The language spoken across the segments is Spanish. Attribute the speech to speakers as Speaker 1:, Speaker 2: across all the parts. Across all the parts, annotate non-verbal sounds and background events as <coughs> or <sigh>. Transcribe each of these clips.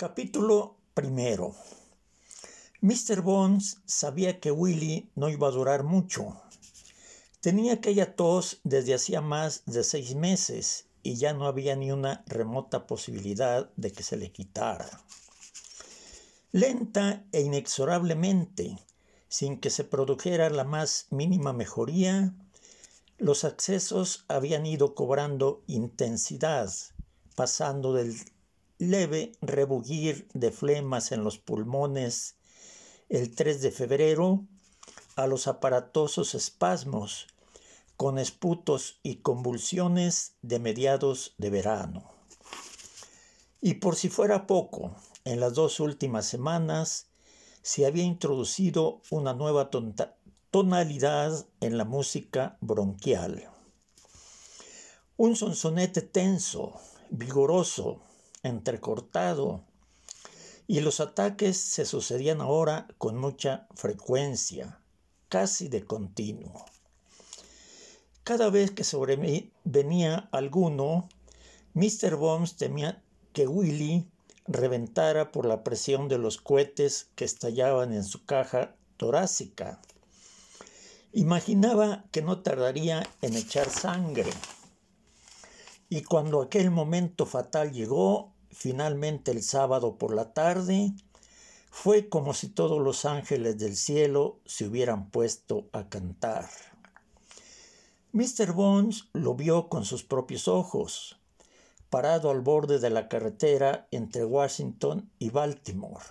Speaker 1: Capítulo primero. Mr. Bones sabía que Willy no iba a durar mucho. Tenía aquella tos desde hacía más de seis meses y ya no había ni una remota posibilidad de que se le quitara. Lenta e inexorablemente, sin que se produjera la más mínima mejoría, los accesos habían ido cobrando intensidad, pasando del leve rebuguir de flemas en los pulmones el 3 de febrero a los aparatosos espasmos con esputos y convulsiones de mediados de verano. Y por si fuera poco, en las dos últimas semanas se había introducido una nueva tonalidad en la música bronquial. Un sonsonete tenso, vigoroso, entrecortado y los ataques se sucedían ahora con mucha frecuencia, casi de continuo. Cada vez que sobrevenía alguno, Mr. Bones temía que Willy reventara por la presión de los cohetes que estallaban en su caja torácica. Imaginaba que no tardaría en echar sangre. Y cuando aquel momento fatal llegó, finalmente el sábado por la tarde, fue como si todos los ángeles del cielo se hubieran puesto a cantar. Mr. Bones lo vio con sus propios ojos, parado al borde de la carretera entre Washington y Baltimore.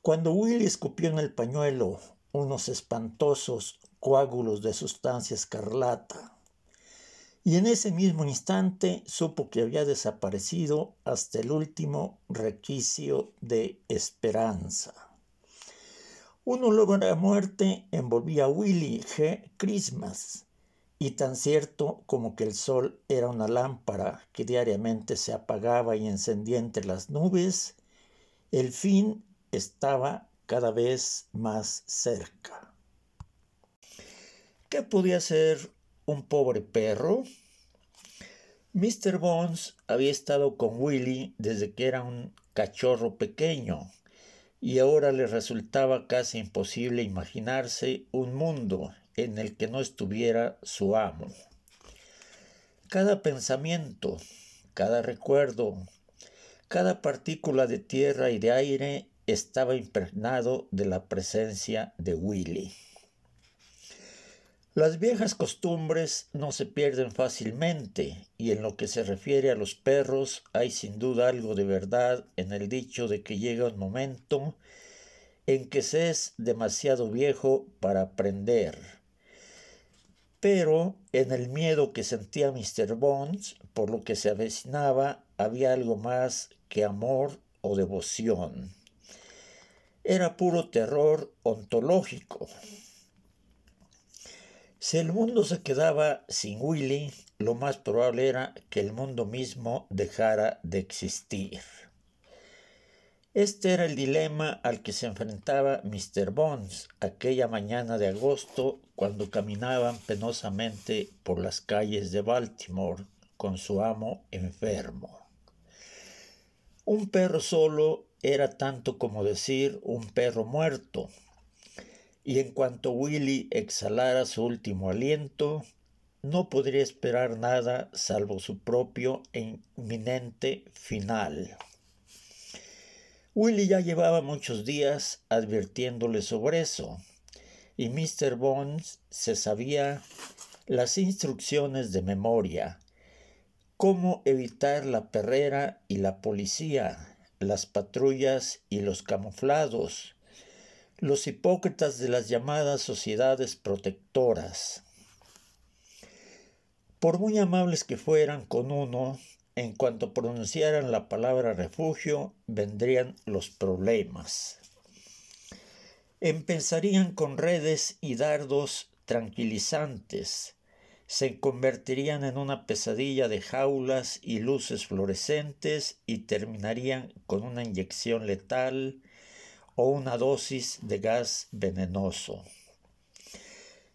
Speaker 1: Cuando Willie escupió en el pañuelo unos espantosos coágulos de sustancia escarlata, y en ese mismo instante supo que había desaparecido hasta el último requicio de esperanza. Un olor a muerte envolvía a Willie G. Christmas, y tan cierto como que el sol era una lámpara que diariamente se apagaba y encendía entre las nubes, el fin estaba cada vez más cerca. ¿Qué podía ser un pobre perro? Mister Bones había estado con Willie desde que era un cachorro pequeño y ahora le resultaba casi imposible imaginarse un mundo en el que no estuviera su amo. Cada pensamiento, cada recuerdo, cada partícula de tierra y de aire estaba impregnado de la presencia de Willie. Las viejas costumbres no se pierden fácilmente y en lo que se refiere a los perros hay sin duda algo de verdad en el dicho de que llega un momento en que se es demasiado viejo para aprender. Pero en el miedo que sentía Mr. Bones por lo que se avecinaba había algo más que amor o devoción. Era puro terror ontológico si el mundo se quedaba sin Willy, lo más probable era que el mundo mismo dejara de existir. Este era el dilema al que se enfrentaba Mr. Bones aquella mañana de agosto cuando caminaban penosamente por las calles de Baltimore con su amo enfermo. Un perro solo era tanto como decir un perro muerto, y en cuanto Willy exhalara su último aliento, no podría esperar nada salvo su propio e inminente final. Willy ya llevaba muchos días advirtiéndole sobre eso, y Mr. Bones se sabía las instrucciones de memoria, cómo evitar la perrera y la policía, las patrullas y los camuflados, los hipócritas de las llamadas sociedades protectoras. Por muy amables que fueran con uno, en cuanto pronunciaran la palabra refugio, vendrían los problemas. Empezarían con redes y dardos tranquilizantes, se convertirían en una pesadilla de jaulas y luces fluorescentes y terminarían con una inyección letal una dosis de gas venenoso.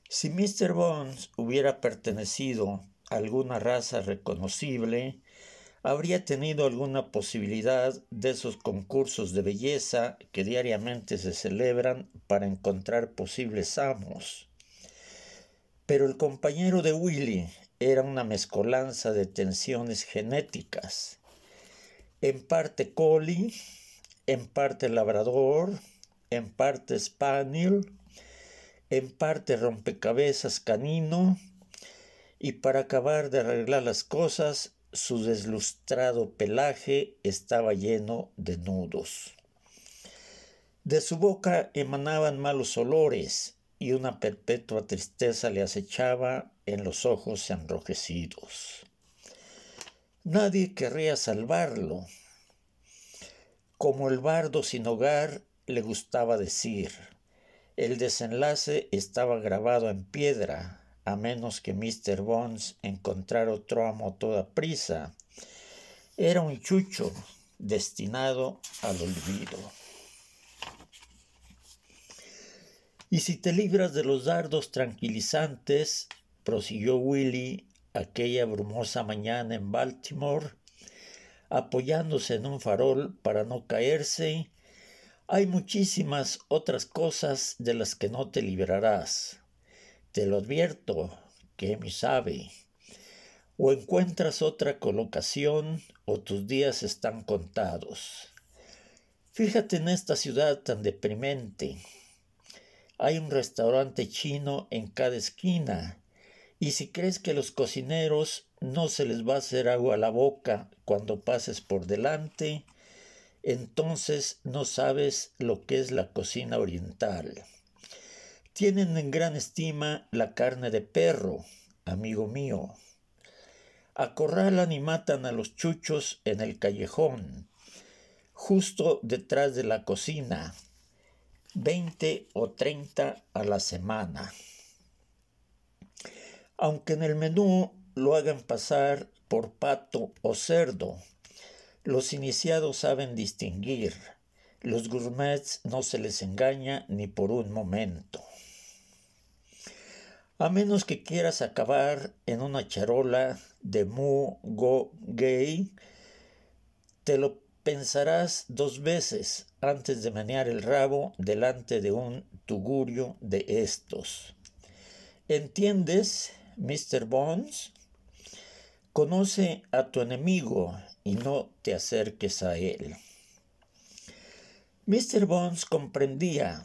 Speaker 1: Si Mr. Bones hubiera pertenecido a alguna raza reconocible, habría tenido alguna posibilidad de esos concursos de belleza que diariamente se celebran para encontrar posibles amos. Pero el compañero de Willy era una mezcolanza de tensiones genéticas, en parte Collie en parte labrador, en parte spaniel, en parte rompecabezas canino, y para acabar de arreglar las cosas, su deslustrado pelaje estaba lleno de nudos. De su boca emanaban malos olores y una perpetua tristeza le acechaba en los ojos enrojecidos. Nadie querría salvarlo, como el bardo sin hogar le gustaba decir, el desenlace estaba grabado en piedra, a menos que Mr. Bones encontrara otro amo a toda prisa. Era un chucho destinado al olvido. Y si te libras de los dardos tranquilizantes, prosiguió Willy aquella brumosa mañana en Baltimore, apoyándose en un farol para no caerse. Hay muchísimas otras cosas de las que no te librarás. Te lo advierto, que me sabe. O encuentras otra colocación o tus días están contados. Fíjate en esta ciudad tan deprimente. Hay un restaurante chino en cada esquina y si crees que los cocineros no se les va a hacer agua a la boca cuando pases por delante, entonces no sabes lo que es la cocina oriental. Tienen en gran estima la carne de perro, amigo mío. Acorralan y matan a los chuchos en el callejón, justo detrás de la cocina, 20 o 30 a la semana. Aunque en el menú lo hagan pasar por pato o cerdo. Los iniciados saben distinguir. Los gourmets no se les engaña ni por un momento. A menos que quieras acabar en una charola de mu go gay, te lo pensarás dos veces antes de manear el rabo delante de un tugurio de estos. ¿Entiendes, Mr. Bones? Conoce a tu enemigo y no te acerques a él. Mr. Bones comprendía,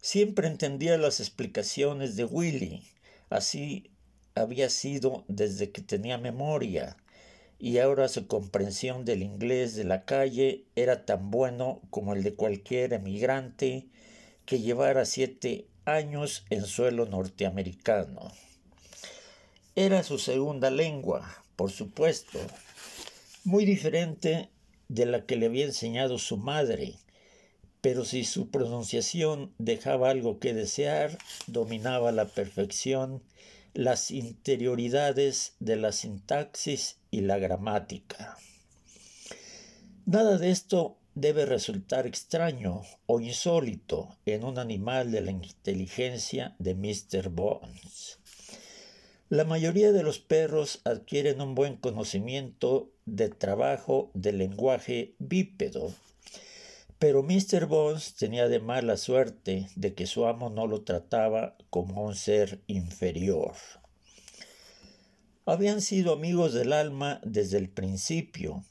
Speaker 1: siempre entendía las explicaciones de Willy, así había sido desde que tenía memoria, y ahora su comprensión del inglés de la calle era tan bueno como el de cualquier emigrante que llevara siete años en suelo norteamericano. Era su segunda lengua, por supuesto, muy diferente de la que le había enseñado su madre, pero si su pronunciación dejaba algo que desear, dominaba la perfección las interioridades de la sintaxis y la gramática. Nada de esto debe resultar extraño o insólito en un animal de la inteligencia de Mr. Bones. La mayoría de los perros adquieren un buen conocimiento de trabajo del lenguaje bípedo, pero Mr. Bones tenía de la suerte de que su amo no lo trataba como un ser inferior. Habían sido amigos del alma desde el principio,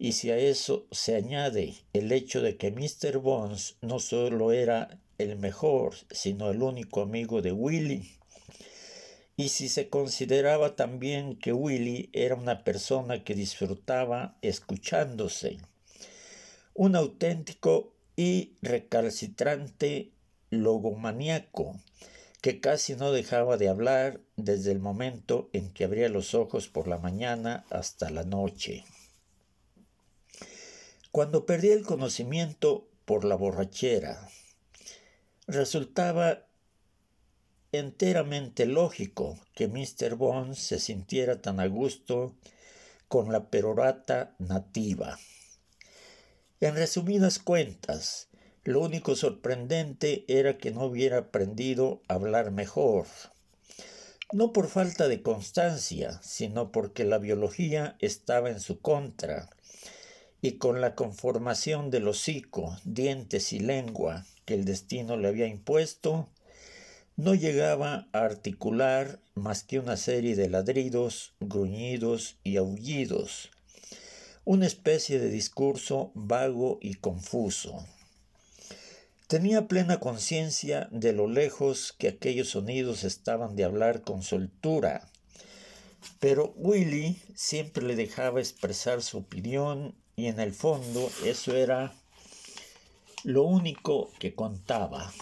Speaker 1: y si a eso se añade el hecho de que Mr. Bones no solo era el mejor, sino el único amigo de Willy, y si se consideraba también que Willy era una persona que disfrutaba escuchándose, un auténtico y recalcitrante logomaníaco que casi no dejaba de hablar desde el momento en que abría los ojos por la mañana hasta la noche. Cuando perdía el conocimiento por la borrachera, resultaba enteramente lógico que Mr. Bones se sintiera tan a gusto con la perorata nativa. En resumidas cuentas, lo único sorprendente era que no hubiera aprendido a hablar mejor. No por falta de constancia, sino porque la biología estaba en su contra, y con la conformación del hocico, dientes y lengua que el destino le había impuesto, no llegaba a articular más que una serie de ladridos, gruñidos y aullidos, una especie de discurso vago y confuso. Tenía plena conciencia de lo lejos que aquellos sonidos estaban de hablar con soltura, pero Willy siempre le dejaba expresar su opinión y en el fondo eso era lo único que contaba.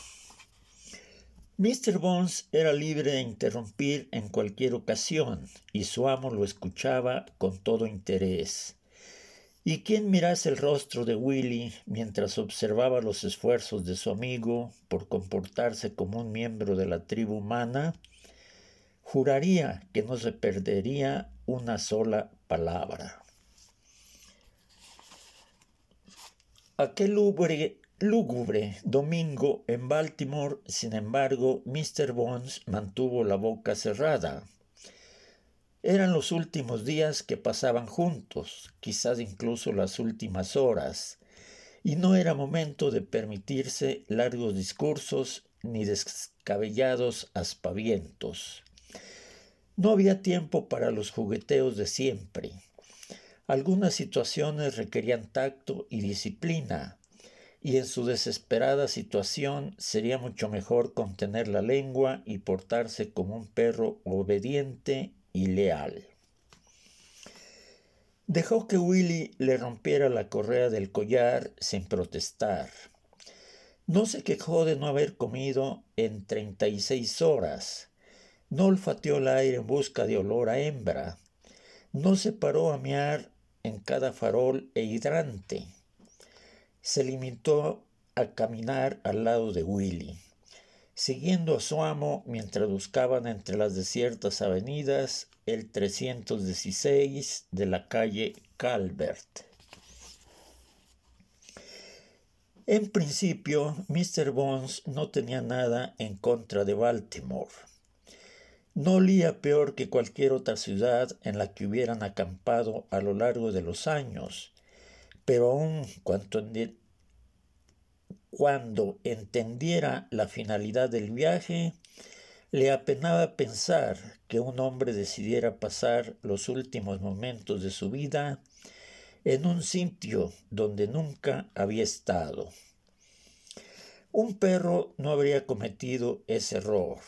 Speaker 1: Mr. Bones era libre de interrumpir en cualquier ocasión y su amo lo escuchaba con todo interés. Y quien mirase el rostro de Willy mientras observaba los esfuerzos de su amigo por comportarse como un miembro de la tribu humana, juraría que no se perdería una sola palabra. Aquel lúgubre lúgubre domingo en Baltimore, sin embargo, Mr. Bones mantuvo la boca cerrada. Eran los últimos días que pasaban juntos, quizás incluso las últimas horas, y no era momento de permitirse largos discursos ni descabellados aspavientos. No había tiempo para los jugueteos de siempre. Algunas situaciones requerían tacto y disciplina, y en su desesperada situación sería mucho mejor contener la lengua y portarse como un perro obediente y leal. Dejó que Willy le rompiera la correa del collar sin protestar. No se quejó de no haber comido en 36 horas. No olfateó el aire en busca de olor a hembra. No se paró a mear en cada farol e hidrante se limitó a caminar al lado de Willy, siguiendo a su amo mientras buscaban entre las desiertas avenidas el 316 de la calle Calvert. En principio, Mr. Bones no tenía nada en contra de Baltimore. No olía peor que cualquier otra ciudad en la que hubieran acampado a lo largo de los años, pero aun cuando entendiera la finalidad del viaje, le apenaba pensar que un hombre decidiera pasar los últimos momentos de su vida en un sitio donde nunca había estado. Un perro no habría cometido ese error.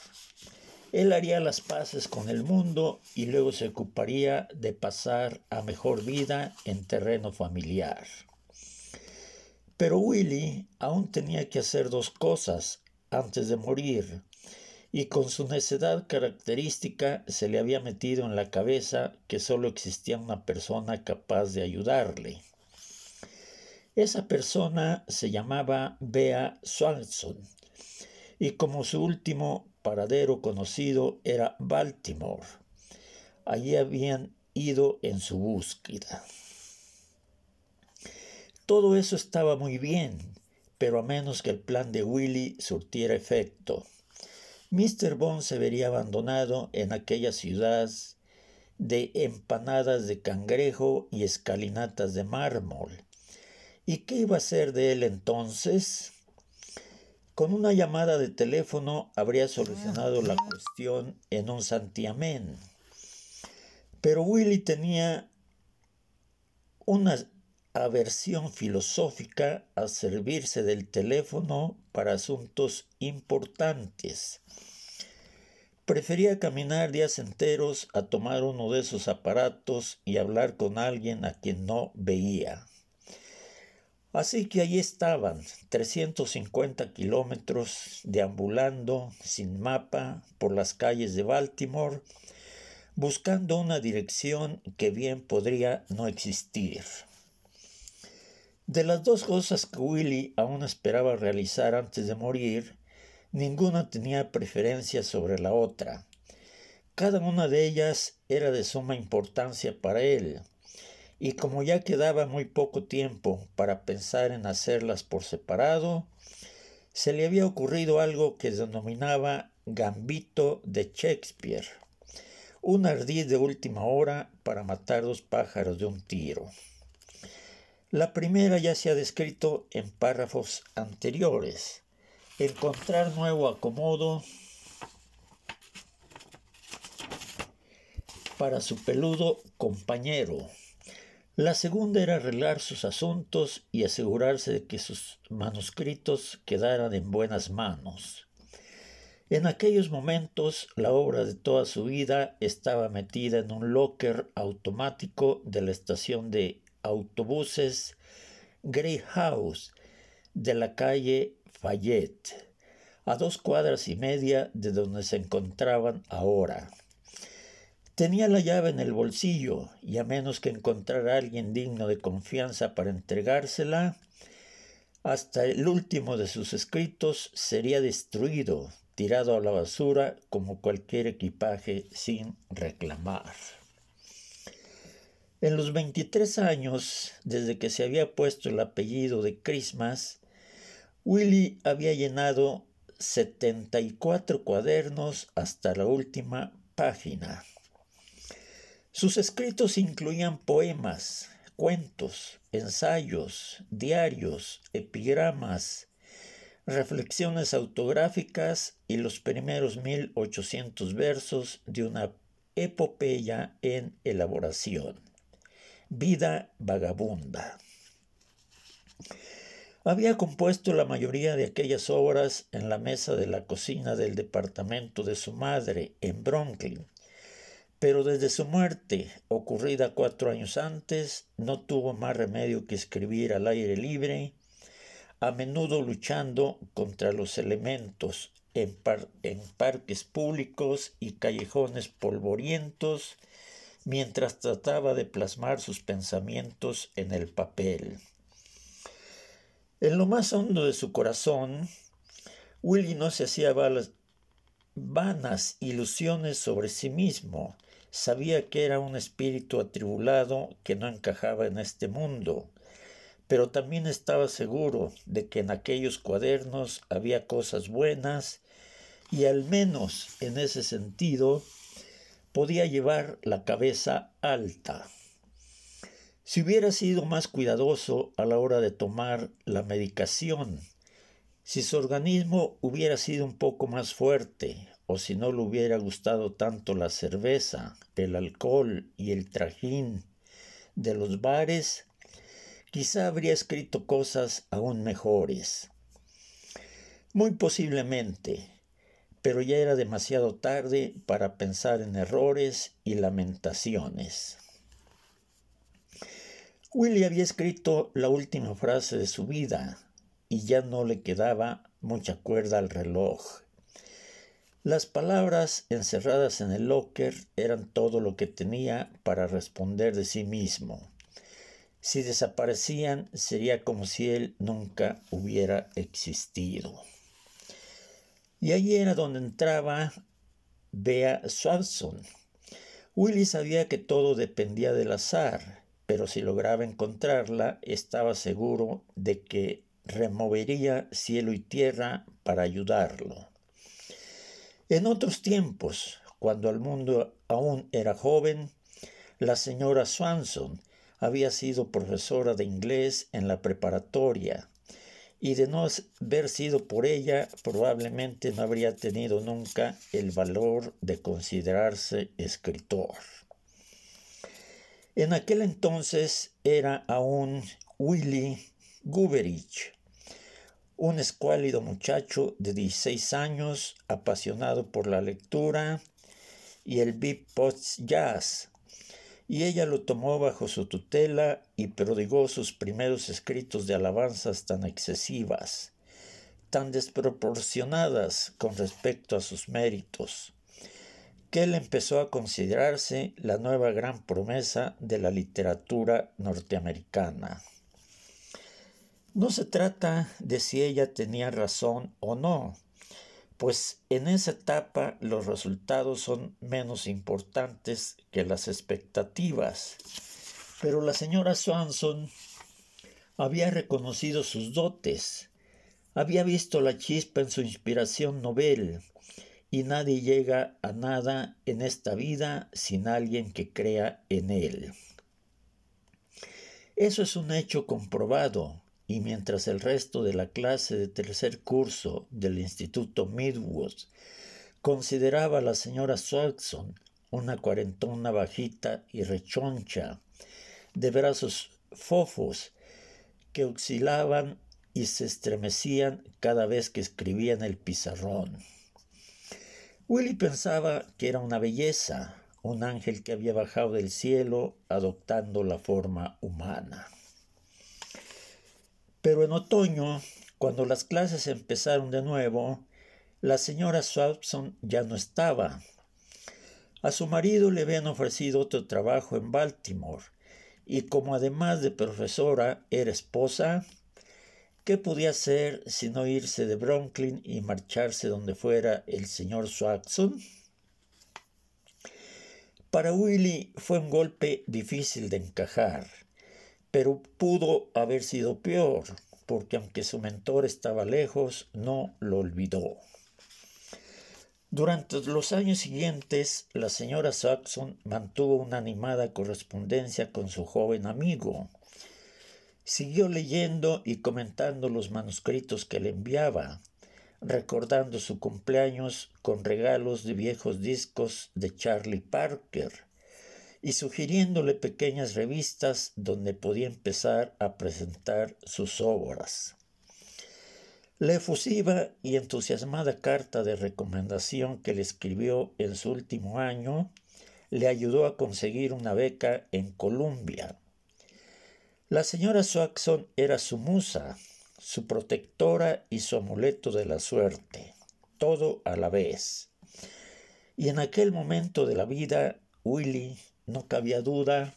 Speaker 1: Él haría las paces con el mundo y luego se ocuparía de pasar a mejor vida en terreno familiar. Pero Willy aún tenía que hacer dos cosas antes de morir, y con su necedad característica se le había metido en la cabeza que solo existía una persona capaz de ayudarle. Esa persona se llamaba Bea Swanson, y como su último paradero conocido era Baltimore. Allí habían ido en su búsqueda. Todo eso estaba muy bien, pero a menos que el plan de Willy surtiera efecto. Mister Bond se vería abandonado en aquella ciudad de empanadas de cangrejo y escalinatas de mármol. ¿Y qué iba a ser de él entonces? Con una llamada de teléfono habría solucionado la cuestión en un santiamén. Pero Willy tenía una aversión filosófica a servirse del teléfono para asuntos importantes. Prefería caminar días enteros a tomar uno de esos aparatos y hablar con alguien a quien no veía. Así que allí estaban, 350 kilómetros deambulando sin mapa por las calles de Baltimore, buscando una dirección que bien podría no existir. De las dos cosas que Willy aún esperaba realizar antes de morir, ninguna tenía preferencia sobre la otra. Cada una de ellas era de suma importancia para él, y como ya quedaba muy poco tiempo para pensar en hacerlas por separado, se le había ocurrido algo que denominaba Gambito de Shakespeare, un ardid de última hora para matar dos pájaros de un tiro. La primera ya se ha descrito en párrafos anteriores. Encontrar nuevo acomodo para su peludo compañero. La segunda era arreglar sus asuntos y asegurarse de que sus manuscritos quedaran en buenas manos. En aquellos momentos la obra de toda su vida estaba metida en un locker automático de la estación de autobuses Grey House de la calle Fayette, a dos cuadras y media de donde se encontraban ahora. Tenía la llave en el bolsillo y a menos que encontrara a alguien digno de confianza para entregársela, hasta el último de sus escritos sería destruido, tirado a la basura como cualquier equipaje sin reclamar. En los 23 años desde que se había puesto el apellido de Christmas, Willy había llenado 74 cuadernos hasta la última página. Sus escritos incluían poemas, cuentos, ensayos, diarios, epigramas, reflexiones autográficas y los primeros 1800 versos de una epopeya en elaboración. Vida vagabunda. Había compuesto la mayoría de aquellas obras en la mesa de la cocina del departamento de su madre en Brooklyn, pero desde su muerte, ocurrida cuatro años antes, no tuvo más remedio que escribir al aire libre, a menudo luchando contra los elementos en, parques públicos y callejones polvorientos, mientras trataba de plasmar sus pensamientos en el papel. En lo más hondo de su corazón, Willy no se hacía vanas ilusiones sobre sí mismo, Sabía que era un espíritu atribulado que no encajaba en este mundo, pero también estaba seguro de que en aquellos cuadernos había cosas buenas y al menos en ese sentido podía llevar la cabeza alta. Si hubiera sido más cuidadoso a la hora de tomar la medicación, si su organismo hubiera sido un poco más fuerte, o si no le hubiera gustado tanto la cerveza, el alcohol y el trajín de los bares, quizá habría escrito cosas aún mejores. Muy posiblemente, pero ya era demasiado tarde para pensar en errores y lamentaciones. Willy había escrito la última frase de su vida y ya no le quedaba mucha cuerda al reloj. Las palabras encerradas en el locker eran todo lo que tenía para responder de sí mismo. Si desaparecían sería como si él nunca hubiera existido. Y allí era donde entraba Bea Swanson. Willy sabía que todo dependía del azar, pero si lograba encontrarla estaba seguro de que removería cielo y tierra para ayudarlo. En otros tiempos, cuando el mundo aún era joven, la señora Swanson había sido profesora de inglés en la preparatoria y de no haber sido por ella probablemente no habría tenido nunca el valor de considerarse escritor. En aquel entonces era aún Willy Guberich, un escuálido muchacho de 16 años, apasionado por la lectura y el beatbox jazz, y ella lo tomó bajo su tutela y prodigó sus primeros escritos de alabanzas tan excesivas, tan desproporcionadas con respecto a sus méritos, que él empezó a considerarse la nueva gran promesa de la literatura norteamericana. No se trata de si ella tenía razón o no, pues en esa etapa los resultados son menos importantes que las expectativas. Pero la señora Swanson había reconocido sus dotes, había visto la chispa en su inspiración novel, y nadie llega a nada en esta vida sin alguien que crea en él. Eso es un hecho comprobado, y mientras el resto de la clase de tercer curso del Instituto Midwood consideraba a la señora Saxon una cuarentona bajita y rechoncha, de brazos fofos que oscilaban y se estremecían cada vez que escribían el pizarrón. Willy pensaba que era una belleza, un ángel que había bajado del cielo adoptando la forma humana. Pero en otoño, cuando las clases empezaron de nuevo, la señora Swatson ya no estaba. A su marido le habían ofrecido otro trabajo en Baltimore, y como además de profesora era esposa, ¿qué podía hacer sino irse de Brooklyn y marcharse donde fuera el señor Swatson? Para Willy fue un golpe difícil de encajar pero pudo haber sido peor, porque aunque su mentor estaba lejos, no lo olvidó. Durante los años siguientes, la señora Saxon mantuvo una animada correspondencia con su joven amigo. Siguió leyendo y comentando los manuscritos que le enviaba, recordando su cumpleaños con regalos de viejos discos de Charlie Parker y sugiriéndole pequeñas revistas donde podía empezar a presentar sus obras. La efusiva y entusiasmada carta de recomendación que le escribió en su último año le ayudó a conseguir una beca en Colombia. La señora Swaxon era su musa, su protectora y su amuleto de la suerte, todo a la vez. Y en aquel momento de la vida, Willy no cabía duda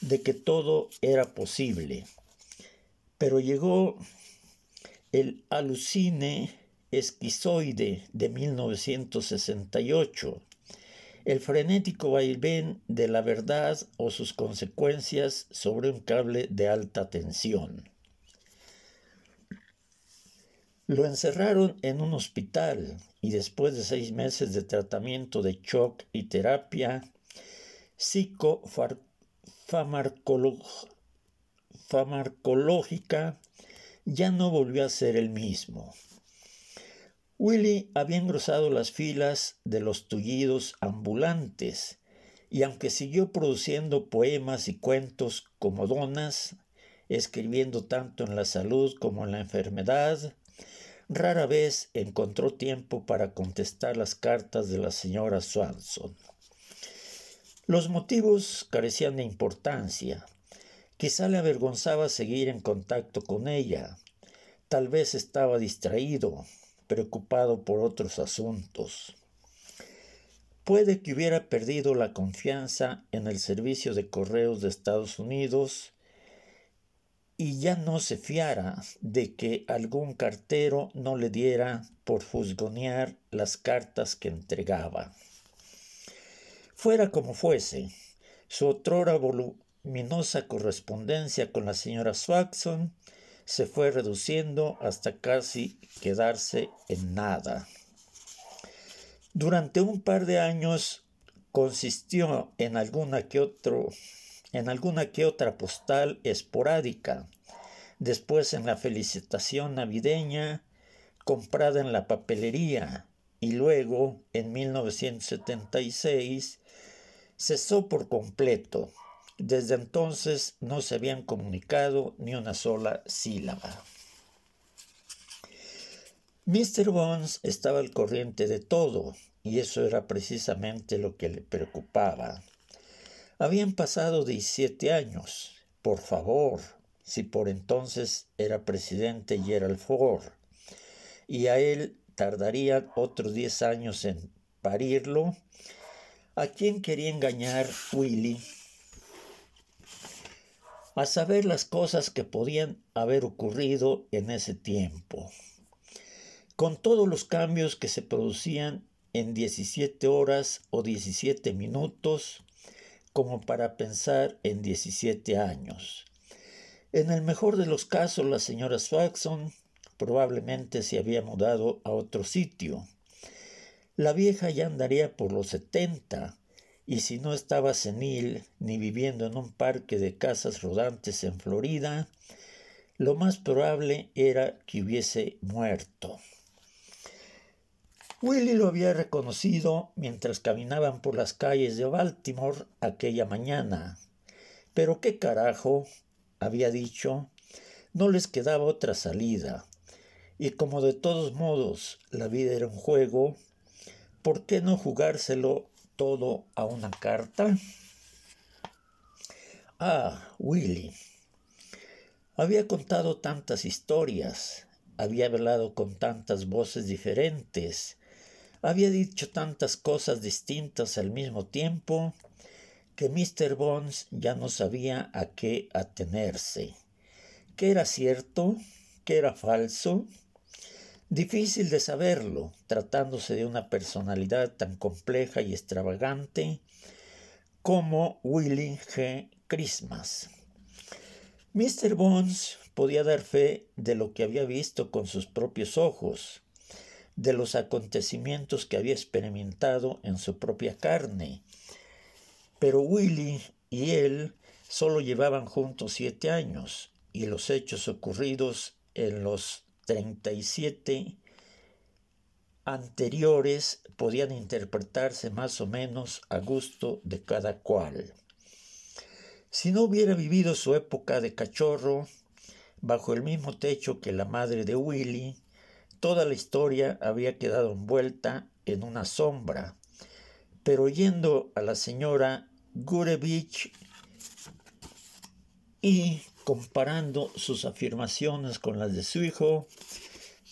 Speaker 1: de que todo era posible. Pero llegó el alucine esquizoide de 1968, el frenético vaivén de la verdad o sus consecuencias sobre un cable de alta tensión. Lo encerraron en un hospital y después de seis meses de tratamiento de shock y terapia, psicofarmacológica, ya no volvió a ser el mismo. Willy había engrosado las filas de los tullidos ambulantes, y aunque siguió produciendo poemas y cuentos como donas, escribiendo tanto en la salud como en la enfermedad, rara vez encontró tiempo para contestar las cartas de la señora Swanson. Los motivos carecían de importancia. Quizá le avergonzaba seguir en contacto con ella. Tal vez estaba distraído, preocupado por otros asuntos. Puede que hubiera perdido la confianza en el servicio de correos de Estados Unidos y ya no se fiara de que algún cartero no le diera por juzgonear las cartas que entregaba. Fuera como fuese, su otrora voluminosa correspondencia con la señora Swaxon se fue reduciendo hasta casi quedarse en nada. Durante un par de años consistió en alguna que en alguna que otra postal esporádica, después en la felicitación navideña comprada en la papelería y luego en 1976 cesó por completo. Desde entonces no se habían comunicado ni una sola sílaba. Mr. Bones estaba al corriente de todo, y eso era precisamente lo que le preocupaba. Habían pasado 17 años. Por favor, si por entonces era presidente Gerald Ford, y a él tardarían otros 10 años en parirlo ¿A quién quería engañar Willy? A saber las cosas que podían haber ocurrido en ese tiempo. Con todos los cambios que se producían en 17 horas o 17 minutos, como para pensar en 17 años. En el mejor de los casos, la señora Swaxon probablemente se había mudado a otro sitio la vieja ya andaría por los setenta, y si no estaba senil ni viviendo en un parque de casas rodantes en Florida, lo más probable era que hubiese muerto. Willy lo había reconocido mientras caminaban por las calles de Baltimore aquella mañana. Pero qué carajo, había dicho, no les quedaba otra salida. Y como de todos modos la vida era un juego, ¿por qué no jugárselo todo a una carta? Ah, Willy. Había contado tantas historias, había hablado con tantas voces diferentes, había dicho tantas cosas distintas al mismo tiempo que Mr. Bones ya no sabía a qué atenerse. ¿Qué era cierto? ¿Qué era falso? Difícil de saberlo, tratándose de una personalidad tan compleja y extravagante como Willie G. Christmas. Mr. Bones podía dar fe de lo que había visto con sus propios ojos, de los acontecimientos que había experimentado en su propia carne. Pero Willie y él solo llevaban juntos siete años y los hechos ocurridos en los 37 anteriores podían interpretarse más o menos a gusto de cada cual. Si no hubiera vivido su época de cachorro, bajo el mismo techo que la madre de Willy, toda la historia había quedado envuelta en una sombra. Pero yendo a la señora Gurevich y Comparando sus afirmaciones con las de su hijo,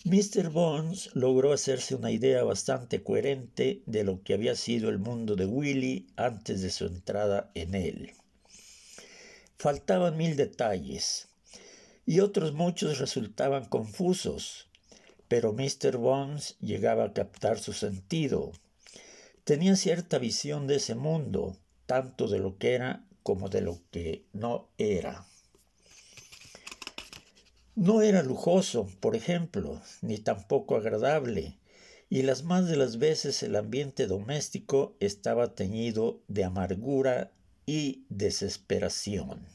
Speaker 1: Mr. Bones logró hacerse una idea bastante coherente de lo que había sido el mundo de Willy antes de su entrada en él. Faltaban mil detalles y otros muchos resultaban confusos, pero Mr. Bones llegaba a captar su sentido. Tenía cierta visión de ese mundo, tanto de lo que era como de lo que no era. No era lujoso, por ejemplo, ni tampoco agradable, y las más de las veces el ambiente doméstico estaba teñido de amargura y desesperación.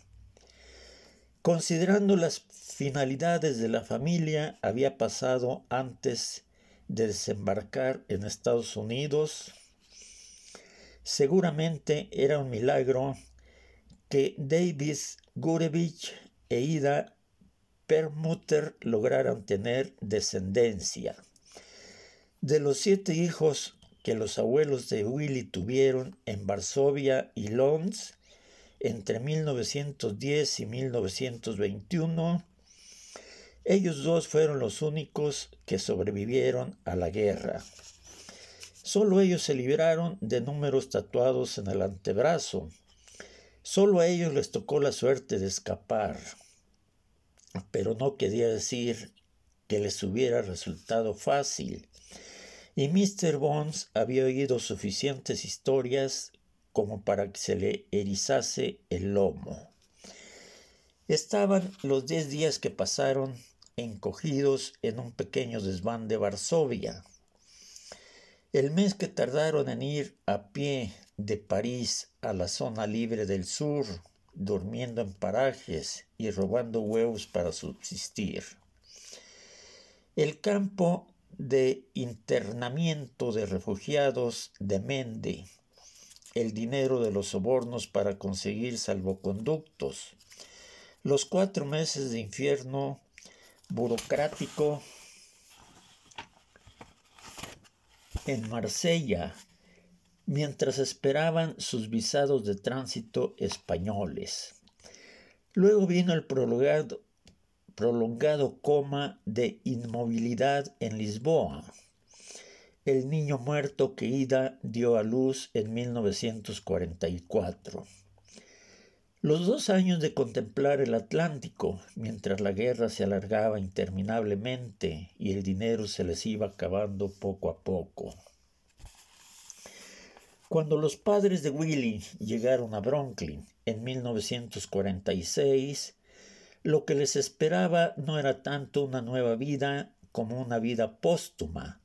Speaker 1: Considerando las finalidades de la familia, había pasado antes de desembarcar en Estados Unidos. Seguramente era un milagro que Davis Gurevich e Ida Mutter lograron tener descendencia. De los siete hijos que los abuelos de Willy tuvieron en Varsovia y Lons entre 1910 y 1921, ellos dos fueron los únicos que sobrevivieron a la guerra. Solo ellos se libraron de números tatuados en el antebrazo. Solo a ellos les tocó la suerte de escapar pero no quería decir que les hubiera resultado fácil. Y Mr. Bones había oído suficientes historias como para que se le erizase el lomo. Estaban los diez días que pasaron encogidos en un pequeño desván de Varsovia. El mes que tardaron en ir a pie de París a la zona libre del sur, durmiendo en parajes y robando huevos para subsistir. El campo de internamiento de refugiados de Mende, el dinero de los sobornos para conseguir salvoconductos, los cuatro meses de infierno burocrático en Marsella, mientras esperaban sus visados de tránsito españoles. Luego vino el prolongado, coma de inmovilidad en Lisboa. El niño muerto que Ida dio a luz en 1944. Los dos años de contemplar el Atlántico, mientras la guerra se alargaba interminablemente y el dinero se les iba acabando poco a poco. Cuando los padres de Willy llegaron a Brooklyn en 1946, lo que les esperaba no era tanto una nueva vida como una vida póstuma,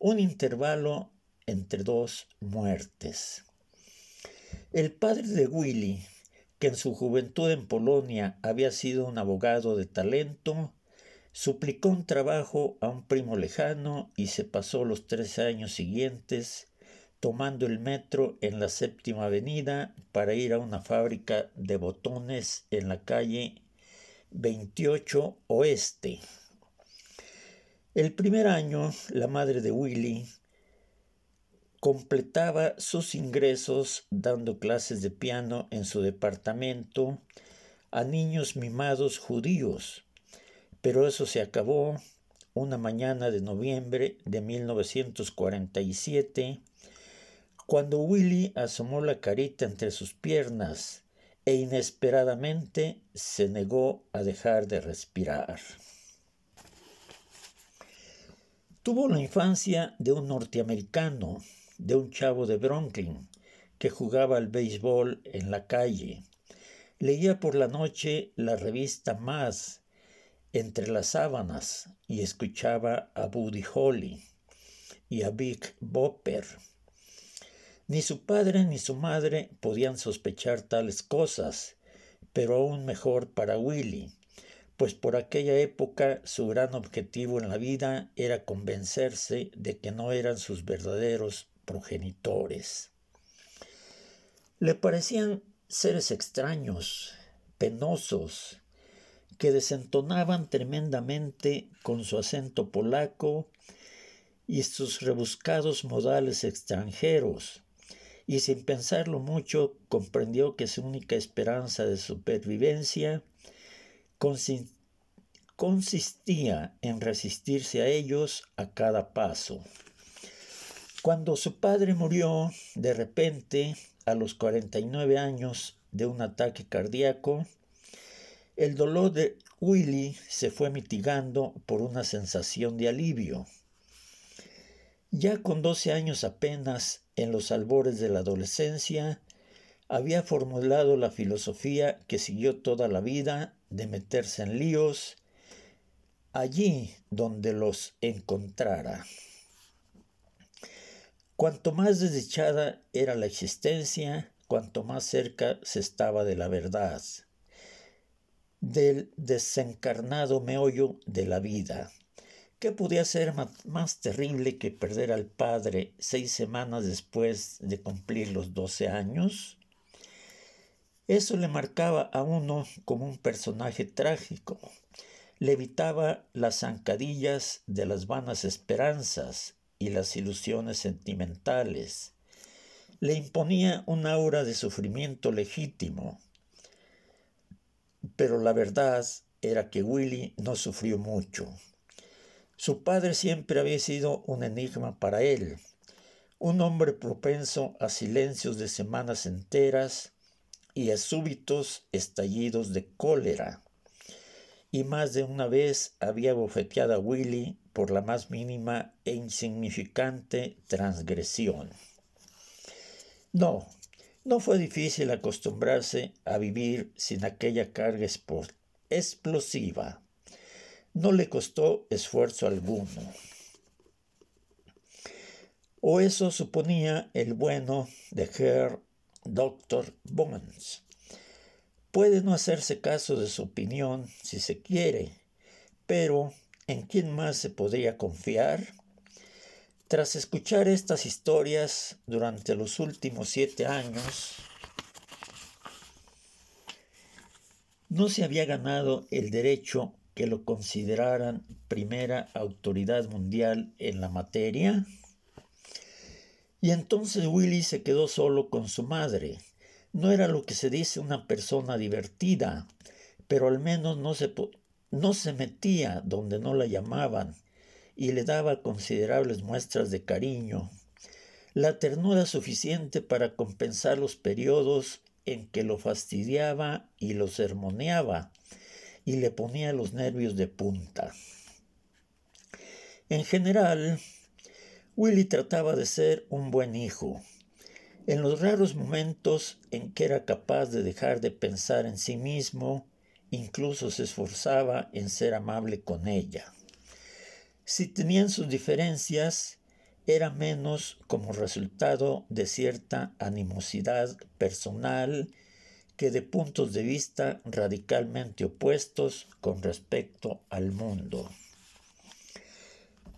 Speaker 1: un intervalo entre dos muertes. El padre de Willy, que en su juventud en Polonia había sido un abogado de talento, suplicó un trabajo a un primo lejano y se pasó los tres años siguientes tomando el metro en la séptima avenida para ir a una fábrica de botones en la calle 28 Oeste. El primer año, la madre de Willy completaba sus ingresos dando clases de piano en su departamento a niños mimados judíos, pero eso se acabó una mañana de noviembre de 1947 cuando Willy asomó la carita entre sus piernas e inesperadamente se negó a dejar de respirar. Tuvo la infancia de un norteamericano, de un chavo de Brooklyn, que jugaba al béisbol en la calle. Leía por la noche la revista Más entre las sábanas y escuchaba a Buddy Holly y a Big Bopper ni su padre ni su madre podían sospechar tales cosas, pero aún mejor para Willy, pues por aquella época su gran objetivo en la vida era convencerse de que no eran sus verdaderos progenitores. Le parecían seres extraños, penosos, que desentonaban tremendamente con su acento polaco y sus rebuscados modales extranjeros, y sin pensarlo mucho comprendió que su única esperanza de supervivencia consistía en resistirse a ellos a cada paso. Cuando su padre murió, de repente, a los 49 años de un ataque cardíaco, el dolor de Willy se fue mitigando por una sensación de alivio. Ya con doce años apenas, en los albores de la adolescencia, había formulado la filosofía que siguió toda la vida de meterse en líos, allí donde los encontrara. Cuanto más desdichada era la existencia, cuanto más cerca se estaba de la verdad, del desencarnado meollo de la vida. ¿Qué podía ser más terrible que perder al padre seis semanas después de cumplir los doce años? Eso le marcaba a uno como un personaje trágico. Le evitaba las zancadillas de las vanas esperanzas y las ilusiones sentimentales. Le imponía un aura de sufrimiento legítimo. Pero la verdad era que Willy no sufrió mucho. Su padre siempre había sido un enigma para él, un hombre propenso a silencios de semanas enteras y a súbitos estallidos de cólera. Y más de una vez había bofeteado a Willy por la más mínima e insignificante transgresión. No, no fue difícil acostumbrarse a vivir sin aquella carga explosiva no le costó esfuerzo alguno. O eso suponía el bueno de Herr Dr. Bones. Puede no hacerse caso de su opinión si se quiere, pero ¿en quién más se podría confiar? Tras escuchar estas historias durante los últimos siete años, no se había ganado el derecho que lo consideraran primera autoridad mundial en la materia. Y entonces Willy se quedó solo con su madre. No era lo que se dice una persona divertida, pero al menos no se, no se metía donde no la llamaban y le daba considerables muestras de cariño. La ternura suficiente para compensar los periodos en que lo fastidiaba y lo sermoneaba y le ponía los nervios de punta. En general, Willy trataba de ser un buen hijo. En los raros momentos en que era capaz de dejar de pensar en sí mismo, incluso se esforzaba en ser amable con ella. Si tenían sus diferencias, era menos como resultado de cierta animosidad personal que de puntos de vista radicalmente opuestos con respecto al mundo.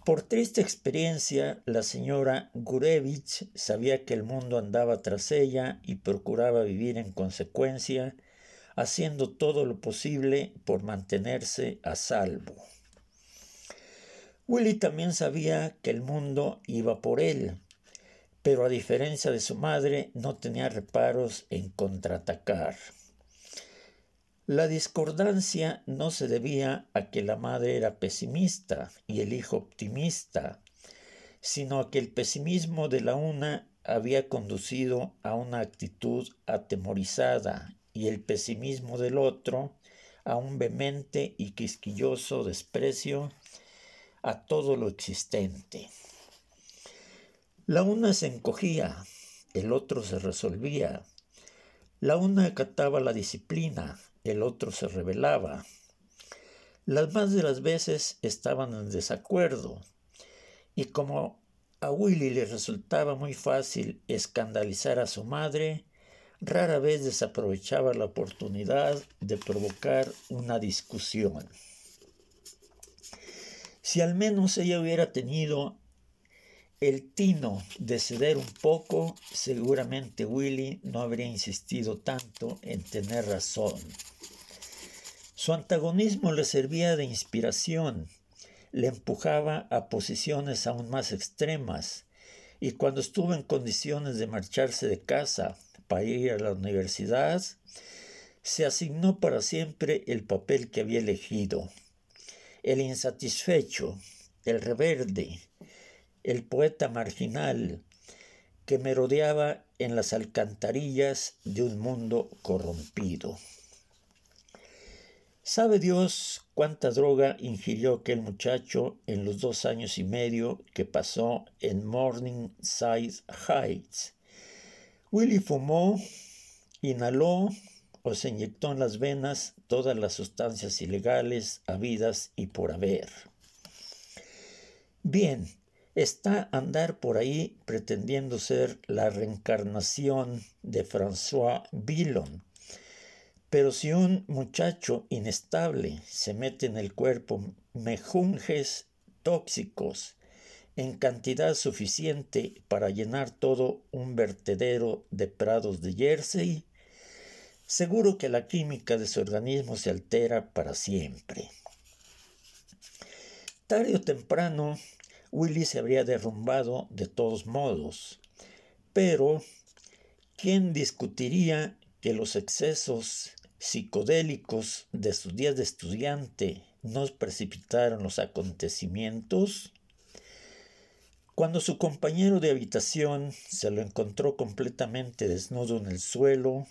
Speaker 1: Por triste experiencia, la señora Gurevich sabía que el mundo andaba tras ella y procuraba vivir en consecuencia, haciendo todo lo posible por mantenerse a salvo. Willy también sabía que el mundo iba por él, pero a diferencia de su madre no tenía reparos en contraatacar. La discordancia no se debía a que la madre era pesimista y el hijo optimista, sino a que el pesimismo de la una había conducido a una actitud atemorizada y el pesimismo del otro a un vehemente y quisquilloso desprecio a todo lo existente. La una se encogía, el otro se resolvía. La una acataba la disciplina, el otro se rebelaba. Las más de las veces estaban en desacuerdo, y como a Willy le resultaba muy fácil escandalizar a su madre, rara vez desaprovechaba la oportunidad de provocar una discusión. Si al menos ella hubiera tenido el tino de ceder un poco, seguramente Willy no habría insistido tanto en tener razón. Su antagonismo le servía de inspiración, le empujaba a posiciones aún más extremas, y cuando estuvo en condiciones de marcharse de casa para ir a la universidad, se asignó para siempre el papel que había elegido. El insatisfecho, el reverde, el poeta marginal que merodeaba en las alcantarillas de un mundo corrompido. ¿Sabe Dios cuánta droga ingirió aquel muchacho en los dos años y medio que pasó en Morningside Heights? Willy fumó, inhaló o se inyectó en las venas todas las sustancias ilegales habidas y por haber. Bien, está andar por ahí pretendiendo ser la reencarnación de François Villon. Pero si un muchacho inestable se mete en el cuerpo mejunjes tóxicos en cantidad suficiente para llenar todo un vertedero de prados de Jersey, seguro que la química de su organismo se altera para siempre. Tarde o temprano Willy se habría derrumbado de todos modos. Pero, ¿quién discutiría que los excesos psicodélicos de sus días de estudiante nos precipitaron los acontecimientos? Cuando su compañero de habitación se lo encontró completamente desnudo en el suelo,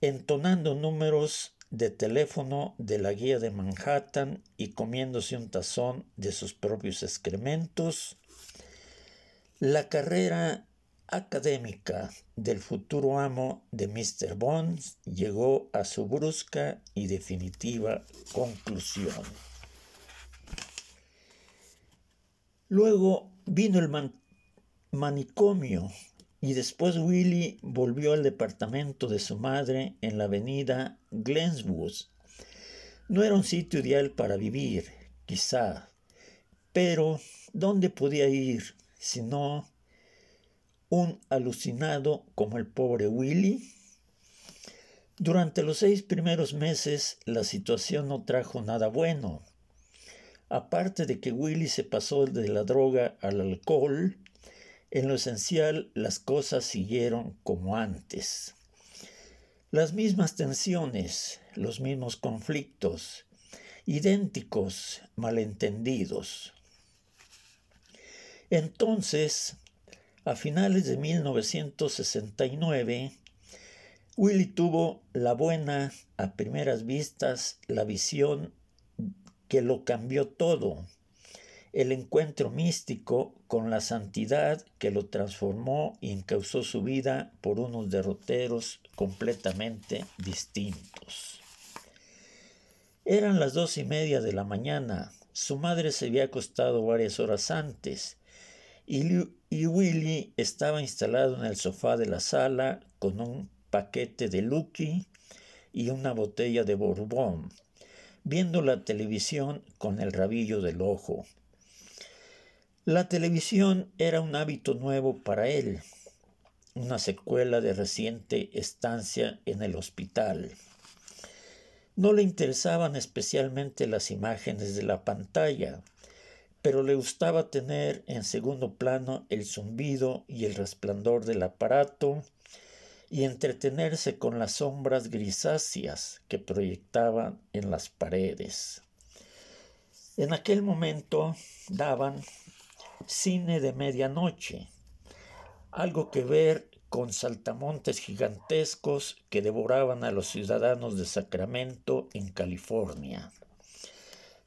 Speaker 1: entonando números de teléfono de la guía de Manhattan y comiéndose un tazón de sus propios excrementos, la carrera académica del futuro amo de Mr. Bones llegó a su brusca y definitiva conclusión. Luego vino el manicomio y después Willie volvió al departamento de su madre en la avenida Glenswood. No era un sitio ideal para vivir, quizá, pero ¿dónde podía ir si no un alucinado como el pobre Willie? Durante los seis primeros meses la situación no trajo nada bueno. Aparte de que Willie se pasó de la droga al alcohol, en lo esencial, las cosas siguieron como antes. Las mismas tensiones, los mismos conflictos, idénticos malentendidos. Entonces, a finales de 1969, Willy tuvo la buena, a primeras vistas, la visión que lo cambió todo el encuentro místico con la santidad que lo transformó y encauzó su vida por unos derroteros completamente distintos. Eran las dos y media de la mañana. Su madre se había acostado varias horas antes y, Willy estaba instalado en el sofá de la sala con un paquete de Lucky y una botella de Bourbon, viendo la televisión con el rabillo del ojo. La televisión era un hábito nuevo para él, una secuela de reciente estancia en el hospital. No le interesaban especialmente las imágenes de la pantalla, pero le gustaba tener en segundo plano el zumbido y el resplandor del aparato y entretenerse con las sombras grisáceas que proyectaban en las paredes. En aquel momento daban cine de medianoche, algo que ver con saltamontes gigantescos que devoraban a los ciudadanos de Sacramento en California.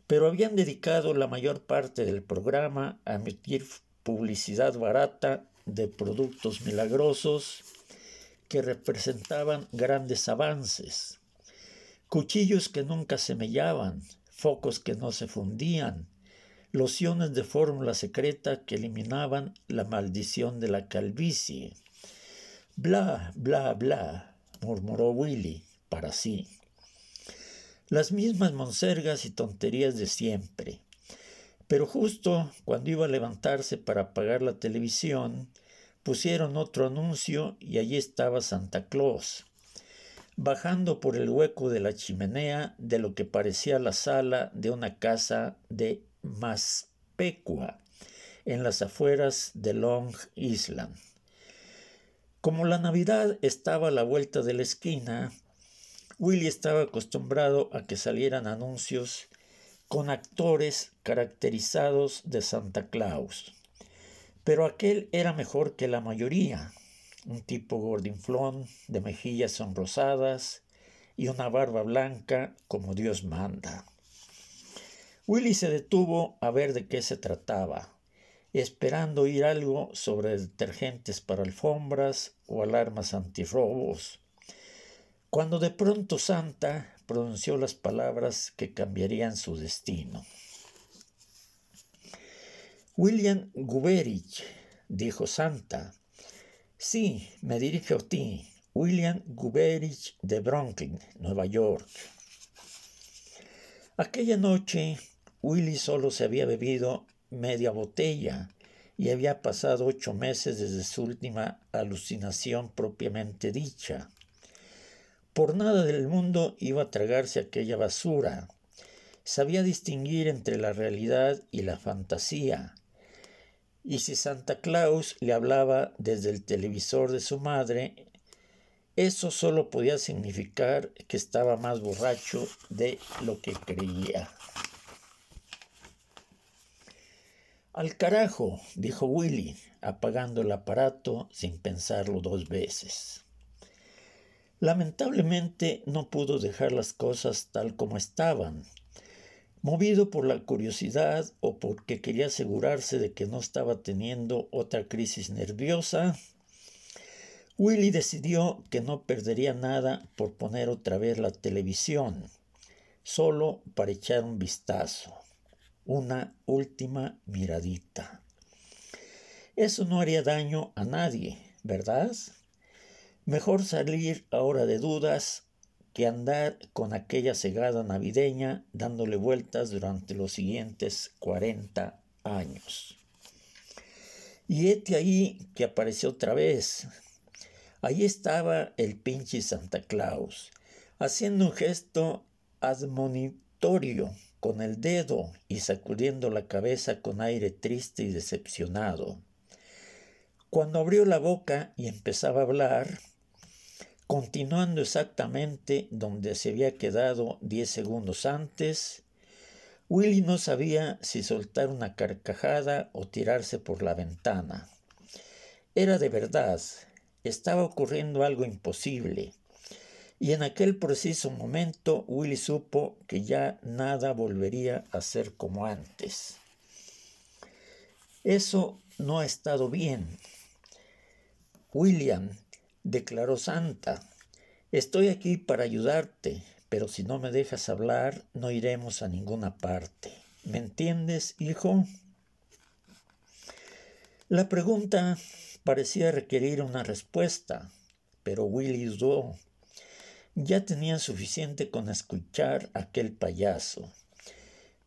Speaker 1: Pero habían dedicado la mayor parte del programa a emitir publicidad barata de productos milagrosos que representaban grandes avances. Cuchillos que nunca se mellaban, focos que no se fundían, lociones de fórmula secreta que eliminaban la maldición de la calvicie. Bla, bla, bla, murmuró Willy para sí. Las mismas monsergas y tonterías de siempre. Pero justo cuando iba a levantarse para apagar la televisión, pusieron otro anuncio y allí estaba Santa Claus, bajando por el hueco de la chimenea de lo que parecía la sala de una casa de más pecua en las afueras de Long Island. Como la Navidad estaba a la vuelta de la esquina, Willy estaba acostumbrado a que salieran anuncios con actores caracterizados de Santa Claus. Pero aquel era mejor que la mayoría, un tipo gordinflón, de mejillas sonrosadas y una barba blanca como Dios manda. Willy se detuvo a ver de qué se trataba, esperando oír algo sobre detergentes para alfombras o alarmas antirrobos, cuando de pronto Santa pronunció las palabras que cambiarían su destino. William Guberich, dijo Santa. Sí, me dirijo a ti, William Guberich de Bronklin, Nueva York. Aquella noche Willy solo se había bebido media botella y había pasado ocho meses desde su última alucinación propiamente dicha. Por nada del mundo iba a tragarse aquella basura. Sabía distinguir entre la realidad y la fantasía. Y si Santa Claus le hablaba desde el televisor de su madre, eso solo podía significar que estaba más borracho de lo que creía. Al carajo, dijo Willy, apagando el aparato sin pensarlo dos veces. Lamentablemente no pudo dejar las cosas tal como estaban. Movido por la curiosidad o porque quería asegurarse de que no estaba teniendo otra crisis nerviosa, Willy decidió que no perdería nada por poner otra vez la televisión, solo para echar un vistazo una última miradita. Eso no haría daño a nadie, ¿verdad? Mejor salir ahora de dudas que andar con aquella cegada navideña dándole vueltas durante los siguientes 40 años. Y este ahí que apareció otra vez. Ahí estaba el pinche Santa Claus, haciendo un gesto admonitorio con el dedo y sacudiendo la cabeza con aire triste y decepcionado. Cuando abrió la boca y empezaba a hablar, continuando exactamente donde se había quedado diez segundos antes, Willy no sabía si soltar una carcajada o tirarse por la ventana. Era de verdad, estaba ocurriendo algo imposible y en aquel preciso momento Willy supo que ya nada volvería a ser como antes. Eso no ha estado bien. William, declaró Santa, estoy aquí para ayudarte, pero si no me dejas hablar no iremos a ninguna parte. ¿Me entiendes, hijo? La pregunta parecía requerir una respuesta, pero Willy dudó ya tenían suficiente con escuchar a aquel payaso.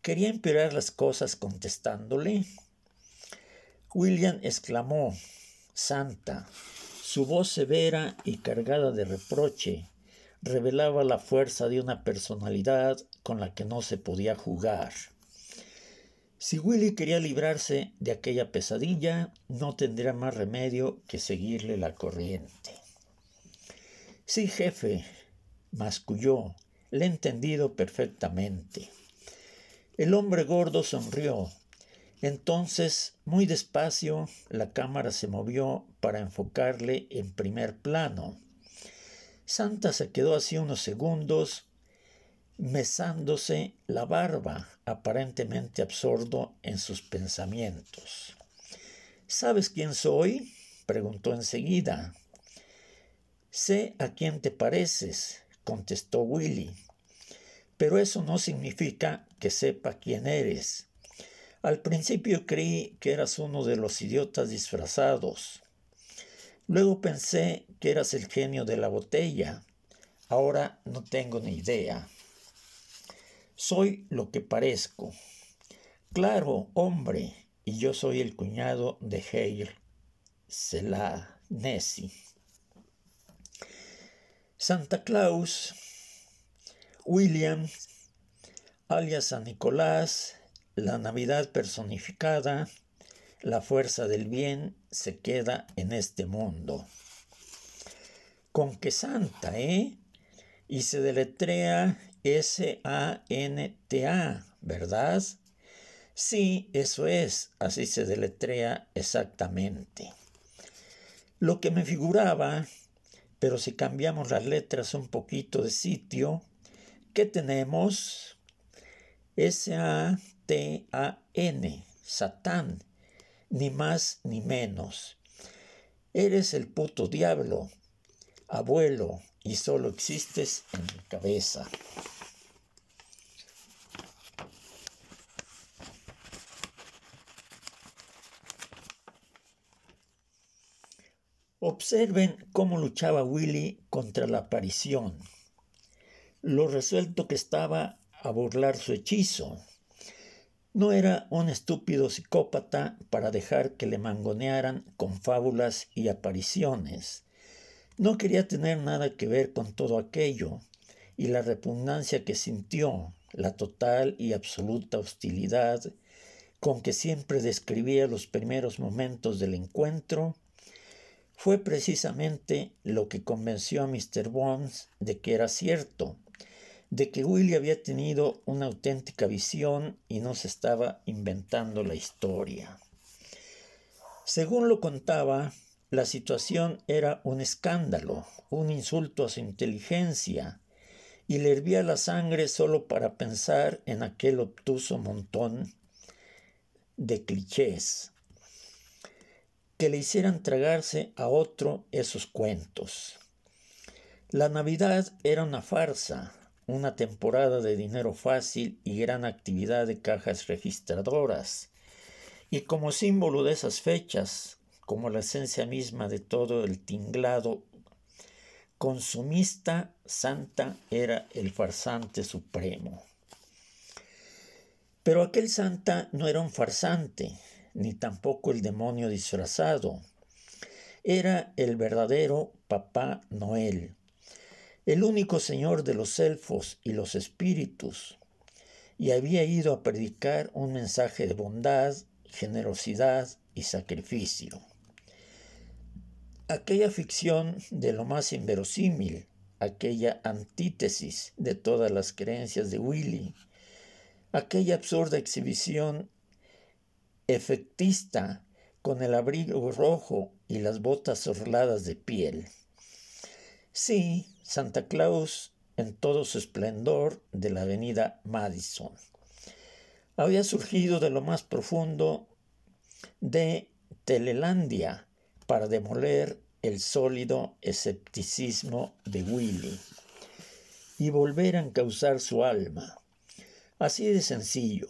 Speaker 1: Quería empeorar las cosas contestándole. William exclamó, Santa, su voz severa y cargada de reproche revelaba la fuerza de una personalidad con la que no se podía jugar. Si Willy quería librarse de aquella pesadilla, no tendría más remedio que seguirle la corriente. Sí, jefe, masculló. Le he entendido perfectamente. El hombre gordo sonrió. Entonces, muy despacio, la cámara se movió para enfocarle en primer plano. Santa se quedó así unos segundos, mesándose la barba, aparentemente absorto en sus pensamientos. ¿Sabes quién soy? preguntó enseguida. Sé a quién te pareces, contestó Willy. Pero eso no significa que sepa quién eres. Al principio creí que eras uno de los idiotas disfrazados. Luego pensé que eras el genio de la botella. Ahora no tengo ni idea. Soy lo que parezco. Claro, hombre, y yo soy el cuñado de Heir Selah Nessie. Santa Claus, William, alias San Nicolás, la Navidad personificada, la fuerza del bien se queda en este mundo. Con que Santa, ¿eh? Y se deletrea S-A-N-T-A, ¿verdad? Sí, eso es, así se deletrea exactamente. Lo que me figuraba pero si cambiamos las letras un poquito de sitio, ¿qué tenemos? S-A-T-A-N, Satán, ni más ni menos. Eres el puto diablo, abuelo, y solo existes en mi cabeza. Observen cómo luchaba Willy contra la aparición, lo resuelto que estaba a burlar su hechizo. No era un estúpido psicópata para dejar que le mangonearan con fábulas y apariciones. No quería tener nada que ver con todo aquello, y la repugnancia que sintió, la total y absoluta hostilidad con que siempre describía los primeros momentos del encuentro, fue precisamente lo que convenció a Mr. Bones de que era cierto, de que Willie había tenido una auténtica visión y no se estaba inventando la historia. Según lo contaba, la situación era un escándalo, un insulto a su inteligencia, y le hervía la sangre solo para pensar en aquel obtuso montón de clichés que le hicieran tragarse a otro esos cuentos. La Navidad era una farsa, una temporada de dinero fácil y gran actividad de cajas registradoras. Y como símbolo de esas fechas, como la esencia misma de todo el tinglado consumista, Santa era el farsante supremo. Pero aquel Santa no era un farsante, ni tampoco el demonio disfrazado. Era el verdadero Papá Noel, el único señor de los elfos y los espíritus, y había ido a predicar un mensaje de bondad, generosidad y sacrificio. Aquella ficción de lo más inverosímil, aquella antítesis de todas las creencias de Willy, aquella absurda exhibición efectista, con el abrigo rojo y las botas orladas de piel. Sí, Santa Claus en todo su esplendor de la avenida Madison. Había surgido de lo más profundo de Telelandia para demoler el sólido escepticismo de Willy y volver a encauzar su alma. Así de sencillo.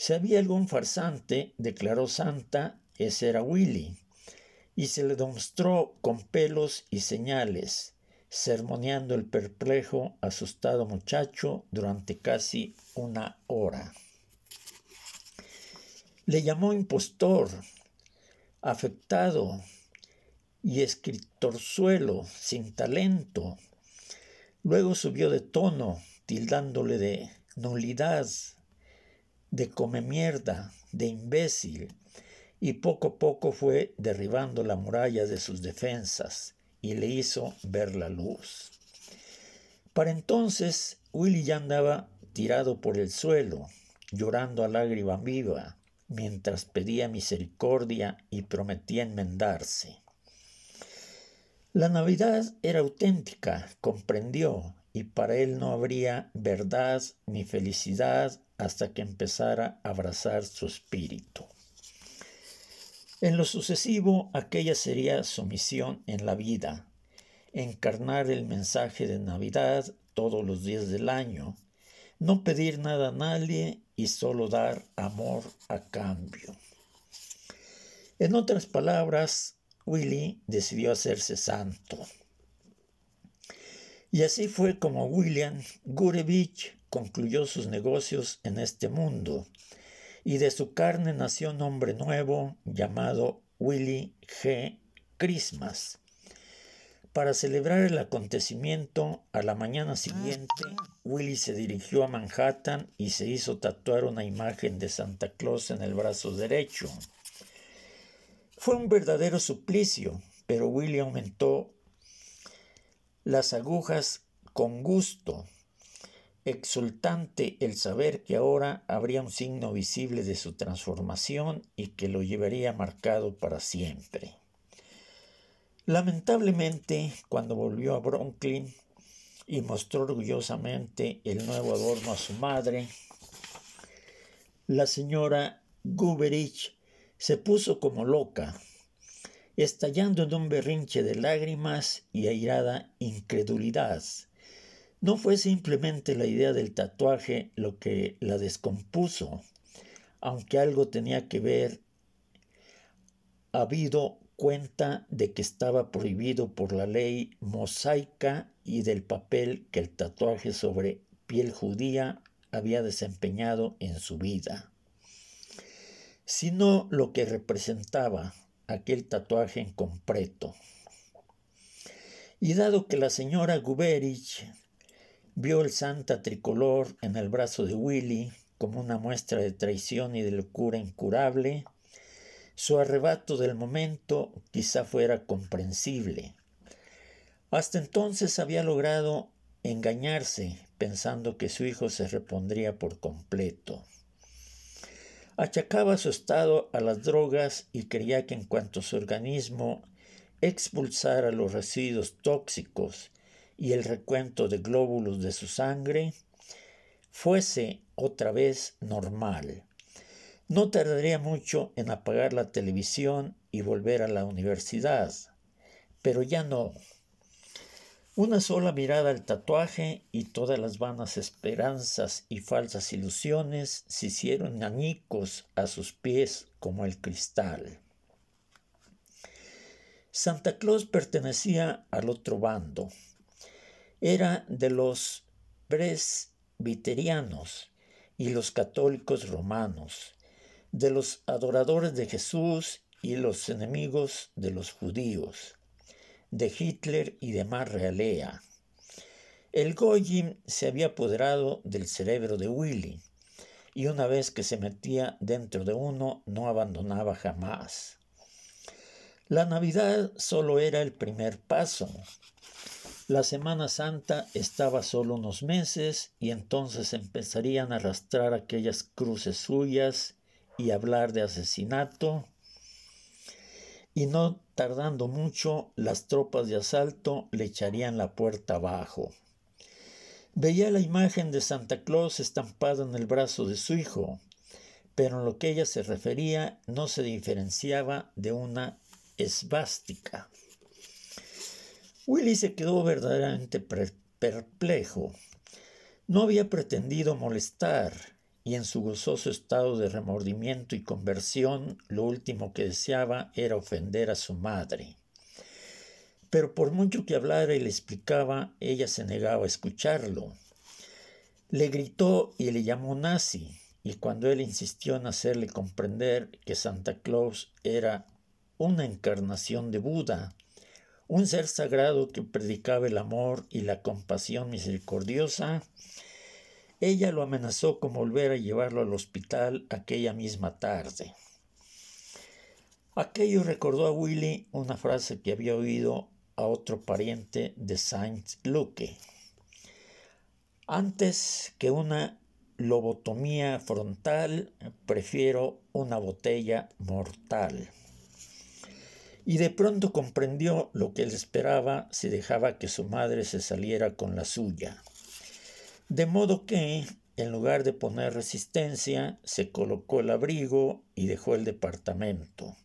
Speaker 1: Si había algún farsante, declaró Santa, ese era Willy, y se le demostró con pelos y señales, sermoneando el perplejo, asustado muchacho durante casi una hora. Le llamó impostor, afectado y escritorzuelo, sin talento. Luego subió de tono, tildándole de nulidad, de come mierda, de imbécil, y poco a poco fue derribando la muralla de sus defensas y le hizo ver la luz. Para entonces, Willy ya andaba tirado por el suelo, llorando a lágrima viva, mientras pedía misericordia y prometía enmendarse. La Navidad era auténtica, comprendió, y para él no habría verdad ni felicidad hasta que empezara a abrazar su espíritu. En lo sucesivo, aquella sería su misión en la vida, encarnar el mensaje de Navidad todos los días del año, no pedir nada a nadie y solo dar amor a cambio. En otras palabras, Willy decidió hacerse santo. Y así fue como William Gurevich concluyó sus negocios en este mundo, y de su carne nació un hombre nuevo llamado Willy G. Christmas. Para celebrar el acontecimiento, a la mañana siguiente, Willy se dirigió a Manhattan y se hizo tatuar una imagen de Santa Claus en el brazo derecho. Fue un verdadero suplicio, pero Willie aumentó las agujas con gusto, exultante el saber que ahora habría un signo visible de su transformación y que lo llevaría marcado para siempre. Lamentablemente, cuando volvió a Brooklyn y mostró orgullosamente el nuevo adorno a su madre, la señora Guberich se puso como loca estallando en un berrinche de lágrimas y airada incredulidad. No fue simplemente la idea del tatuaje lo que la descompuso, aunque algo tenía que ver habido cuenta de que estaba prohibido por la ley mosaica y del papel que el tatuaje sobre piel judía había desempeñado en su vida, sino lo que representaba aquel tatuaje completo Y dado que la señora Guberich vio el santa tricolor en el brazo de Willy como una muestra de traición y de locura incurable, su arrebato del momento quizá fuera comprensible. Hasta entonces había logrado engañarse pensando que su hijo se repondría por completo achacaba su estado a las drogas y creía que en cuanto su organismo expulsara los residuos tóxicos y el recuento de glóbulos de su sangre, fuese otra vez normal. No tardaría mucho en apagar la televisión y volver a la universidad, pero ya no. Una sola mirada al tatuaje y todas las vanas esperanzas y falsas ilusiones se hicieron añicos a sus pies como el cristal. Santa Claus pertenecía al otro bando. Era de los presbiterianos y los católicos romanos, de los adoradores de Jesús y los enemigos de los judíos de Hitler y demás realea. El Goyim se había apoderado del cerebro de Willy y una vez que se metía dentro de uno no abandonaba jamás. La Navidad solo era el primer paso. La Semana Santa estaba solo unos meses y entonces empezarían a arrastrar aquellas cruces suyas y hablar de asesinato y no Tardando mucho, las tropas de asalto le echarían la puerta abajo. Veía la imagen de Santa Claus estampada en el brazo de su hijo, pero en lo que ella se refería no se diferenciaba de una esvástica. Willy se quedó verdaderamente perplejo. No había pretendido molestar, y en su gozoso estado de remordimiento y conversión, lo último que deseaba era ofender a su madre. Pero por mucho que hablara y le explicaba, ella se negaba a escucharlo. Le gritó y le llamó nazi, y cuando él insistió en hacerle comprender que Santa Claus era una encarnación de Buda, un ser sagrado que predicaba el amor y la compasión misericordiosa, ella lo amenazó con volver a llevarlo al hospital aquella misma tarde. Aquello recordó a Willy una frase que había oído a otro pariente de Saint-Luke. Antes que una lobotomía frontal, prefiero una botella mortal. Y de pronto comprendió lo que él esperaba si dejaba que su madre se saliera con la suya. De modo que, en lugar de poner resistencia, se colocó el abrigo y dejó el departamento,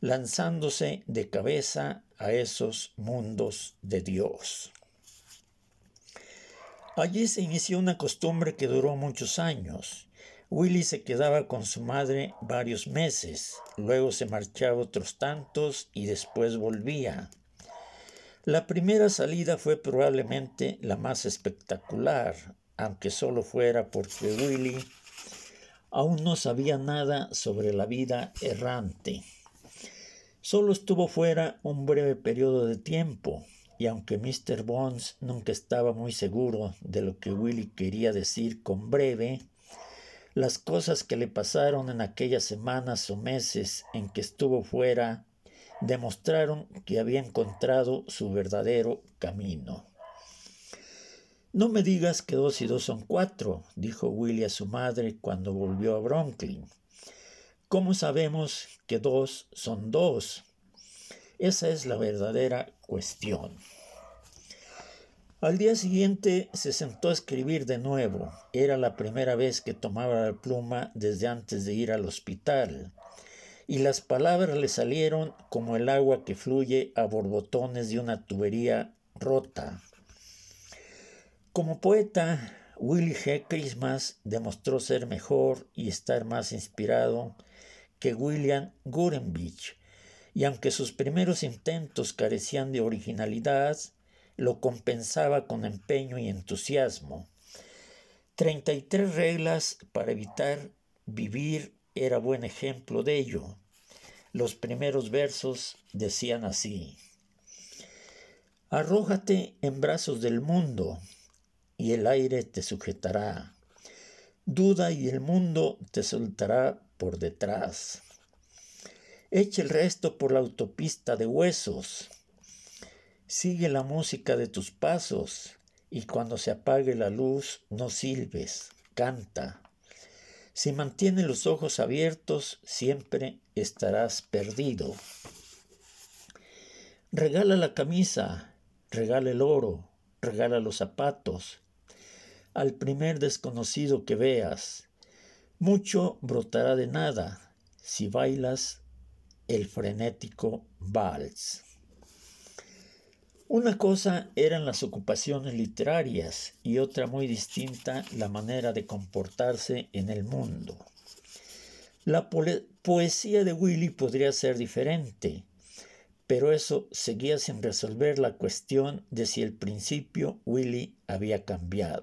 Speaker 1: lanzándose de cabeza a esos mundos de Dios. Allí se inició una costumbre que duró muchos años. Willy se quedaba con su madre varios meses, luego se marchaba otros tantos y después volvía. La primera salida fue probablemente la más espectacular, aunque solo fuera porque Willy aún no sabía nada sobre la vida errante. Solo estuvo fuera un breve periodo de tiempo, y aunque Mr. Bones nunca estaba muy seguro de lo que Willy quería decir con breve, las cosas que le pasaron en aquellas semanas o meses en que estuvo fuera demostraron que había encontrado su verdadero camino. No me digas que dos y dos son cuatro, dijo Willie a su madre cuando volvió a Brooklyn. ¿Cómo sabemos que dos son dos? Esa es la verdadera cuestión. Al día siguiente se sentó a escribir de nuevo. Era la primera vez que tomaba la pluma desde antes de ir al hospital y las palabras le salieron como el agua que fluye a borbotones de una tubería rota. Como poeta, willy G. Christmas demostró ser mejor y estar más inspirado que William Gurenbeach, y aunque sus primeros intentos carecían de originalidad, lo compensaba con empeño y entusiasmo. 33 reglas para evitar vivir era buen ejemplo de ello. Los primeros versos decían así, Arrójate en brazos del mundo y el aire te sujetará. Duda y el mundo te soltará por detrás. Echa el resto por la autopista de huesos. Sigue la música de tus pasos y cuando se apague la luz no silbes, canta. Si mantienes los ojos abiertos, siempre estarás perdido. Regala la camisa, regala el oro, regala los zapatos al primer desconocido que veas. Mucho brotará de nada si bailas el frenético vals. Una cosa eran las ocupaciones literarias y otra muy distinta la manera de comportarse en el mundo. La poesía de Willy podría ser diferente, pero eso seguía sin resolver la cuestión de si el principio Willy había cambiado.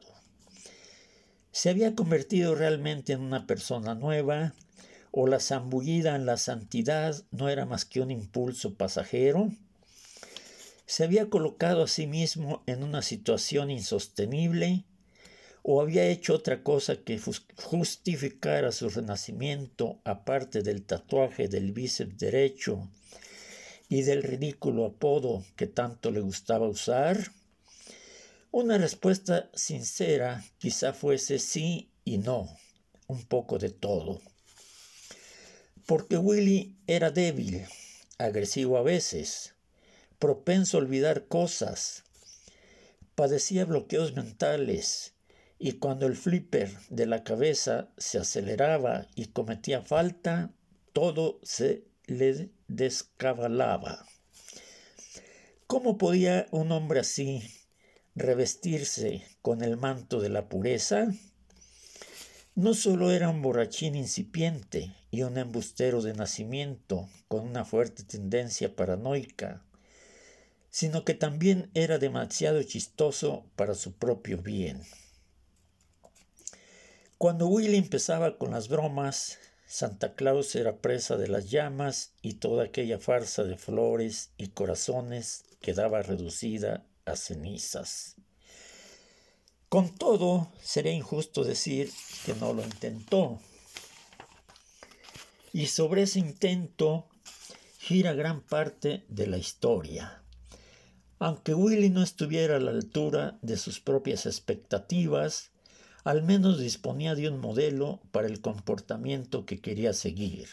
Speaker 1: Se había convertido realmente en una persona nueva, o la zambullida en la santidad no era más que un impulso pasajero, se había colocado a sí mismo en una situación insostenible o había hecho otra cosa que justificara su renacimiento aparte del tatuaje del bíceps derecho y del ridículo apodo que tanto le gustaba usar? Una respuesta sincera quizá fuese sí y no, un poco de todo. Porque Willy era débil, agresivo a veces, propenso a olvidar cosas. Padecía bloqueos mentales y cuando el flipper de la cabeza se aceleraba y cometía falta, todo se le descabalaba. ¿Cómo podía un hombre así revestirse con el manto de la pureza? No solo era un borrachín incipiente y un embustero de nacimiento con una fuerte tendencia paranoica, sino que también era demasiado chistoso para su propio bien. Cuando Willy empezaba con las bromas, Santa Claus era presa de las llamas y toda aquella farsa de flores y corazones quedaba reducida a cenizas. Con todo, sería injusto decir que no lo intentó. Y sobre ese intento gira gran parte de la historia. Aunque Willy no estuviera a la altura de sus propias expectativas, al menos disponía de un modelo para el comportamiento que quería seguir.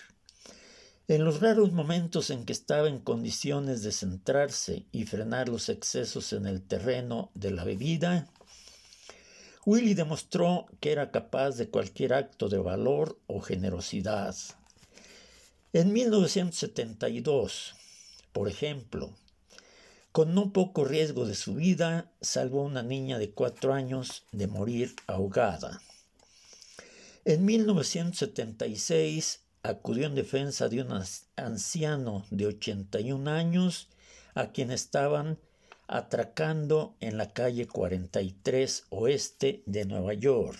Speaker 1: En los raros momentos en que estaba en condiciones de centrarse y frenar los excesos en el terreno de la bebida, Willy demostró que era capaz de cualquier acto de valor o generosidad. En 1972, por ejemplo, con no poco riesgo de su vida, salvó a una niña de cuatro años de morir ahogada. En 1976 acudió en defensa de un anciano de 81 años a quien estaban atracando en la calle 43 oeste de Nueva York.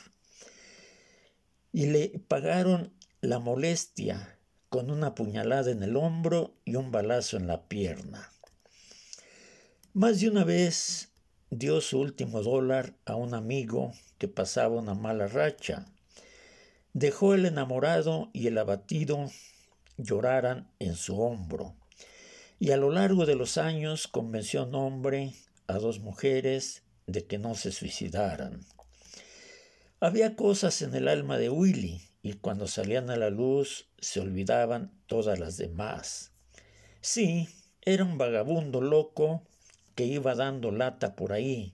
Speaker 1: Y le pagaron la molestia con una puñalada en el hombro y un balazo en la pierna. Más de una vez dio su último dólar a un amigo que pasaba una mala racha. Dejó el enamorado y el abatido lloraran en su hombro. Y a lo largo de los años convenció a un hombre, a dos mujeres, de que no se suicidaran. Había cosas en el alma de Willy y cuando salían a la luz se olvidaban todas las demás. Sí, era un vagabundo loco que iba dando lata por ahí.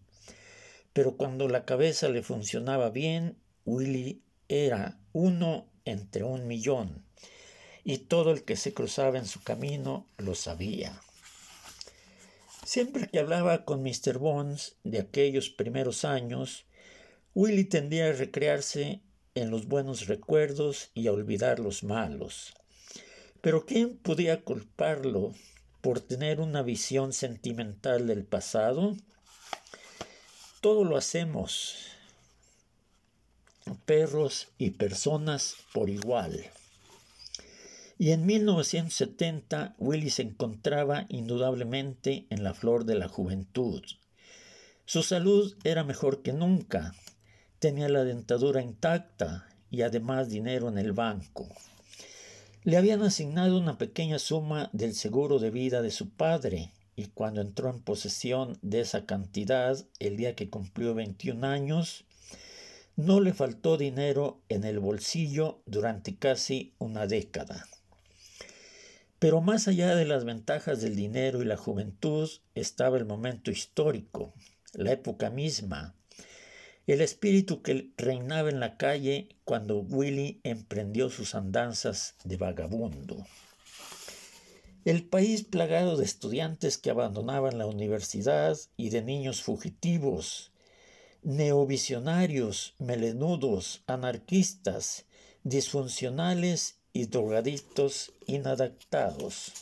Speaker 1: Pero cuando la cabeza le funcionaba bien, Willy era uno entre un millón, y todo el que se cruzaba en su camino lo sabía. Siempre que hablaba con Mr. Bones de aquellos primeros años, Willy tendía a recrearse en los buenos recuerdos y a olvidar los malos. Pero ¿quién podía culparlo por tener una visión sentimental del pasado. Todo lo hacemos, perros y personas por igual. Y en 1970 Willy se encontraba indudablemente en la flor de la juventud. Su salud era mejor que nunca, tenía la dentadura intacta y además dinero en el banco. Le habían asignado una pequeña suma del seguro de vida de su padre y cuando entró en posesión de esa cantidad el día que cumplió 21 años, no le faltó dinero en el bolsillo durante casi una década. Pero más allá de las ventajas del dinero y la juventud estaba el momento histórico, la época misma, el espíritu que reinaba en la calle cuando Willy emprendió sus andanzas de vagabundo. El país plagado de estudiantes que abandonaban la universidad y de niños fugitivos, neovisionarios, melenudos, anarquistas, disfuncionales y drogadictos inadaptados.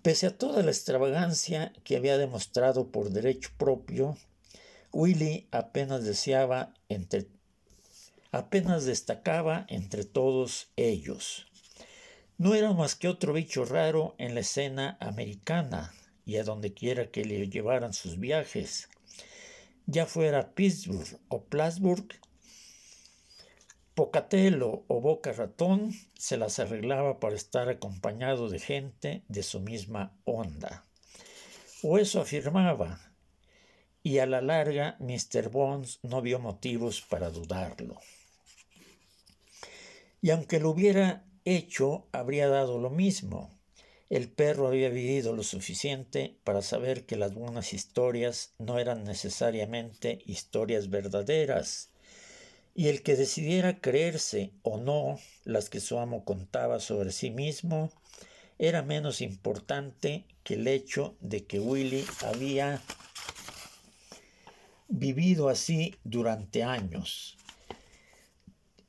Speaker 1: Pese a toda la extravagancia que había demostrado por derecho propio, Willy apenas deseaba entre apenas destacaba entre todos ellos. No era más que otro bicho raro en la escena americana y a donde quiera que le llevaran sus viajes, ya fuera Pittsburgh o Plattsburgh, Pocatello o Boca Ratón se las arreglaba para estar acompañado de gente de su misma onda. O eso afirmaba, y a la larga Mr. Bones no vio motivos para dudarlo. Y aunque lo hubiera hecho, habría dado lo mismo. El perro había vivido lo suficiente para saber que las buenas historias no eran necesariamente historias verdaderas, y el que decidiera creerse o no las que su amo contaba sobre sí mismo era menos importante que el hecho de que Willy había vivido así durante años.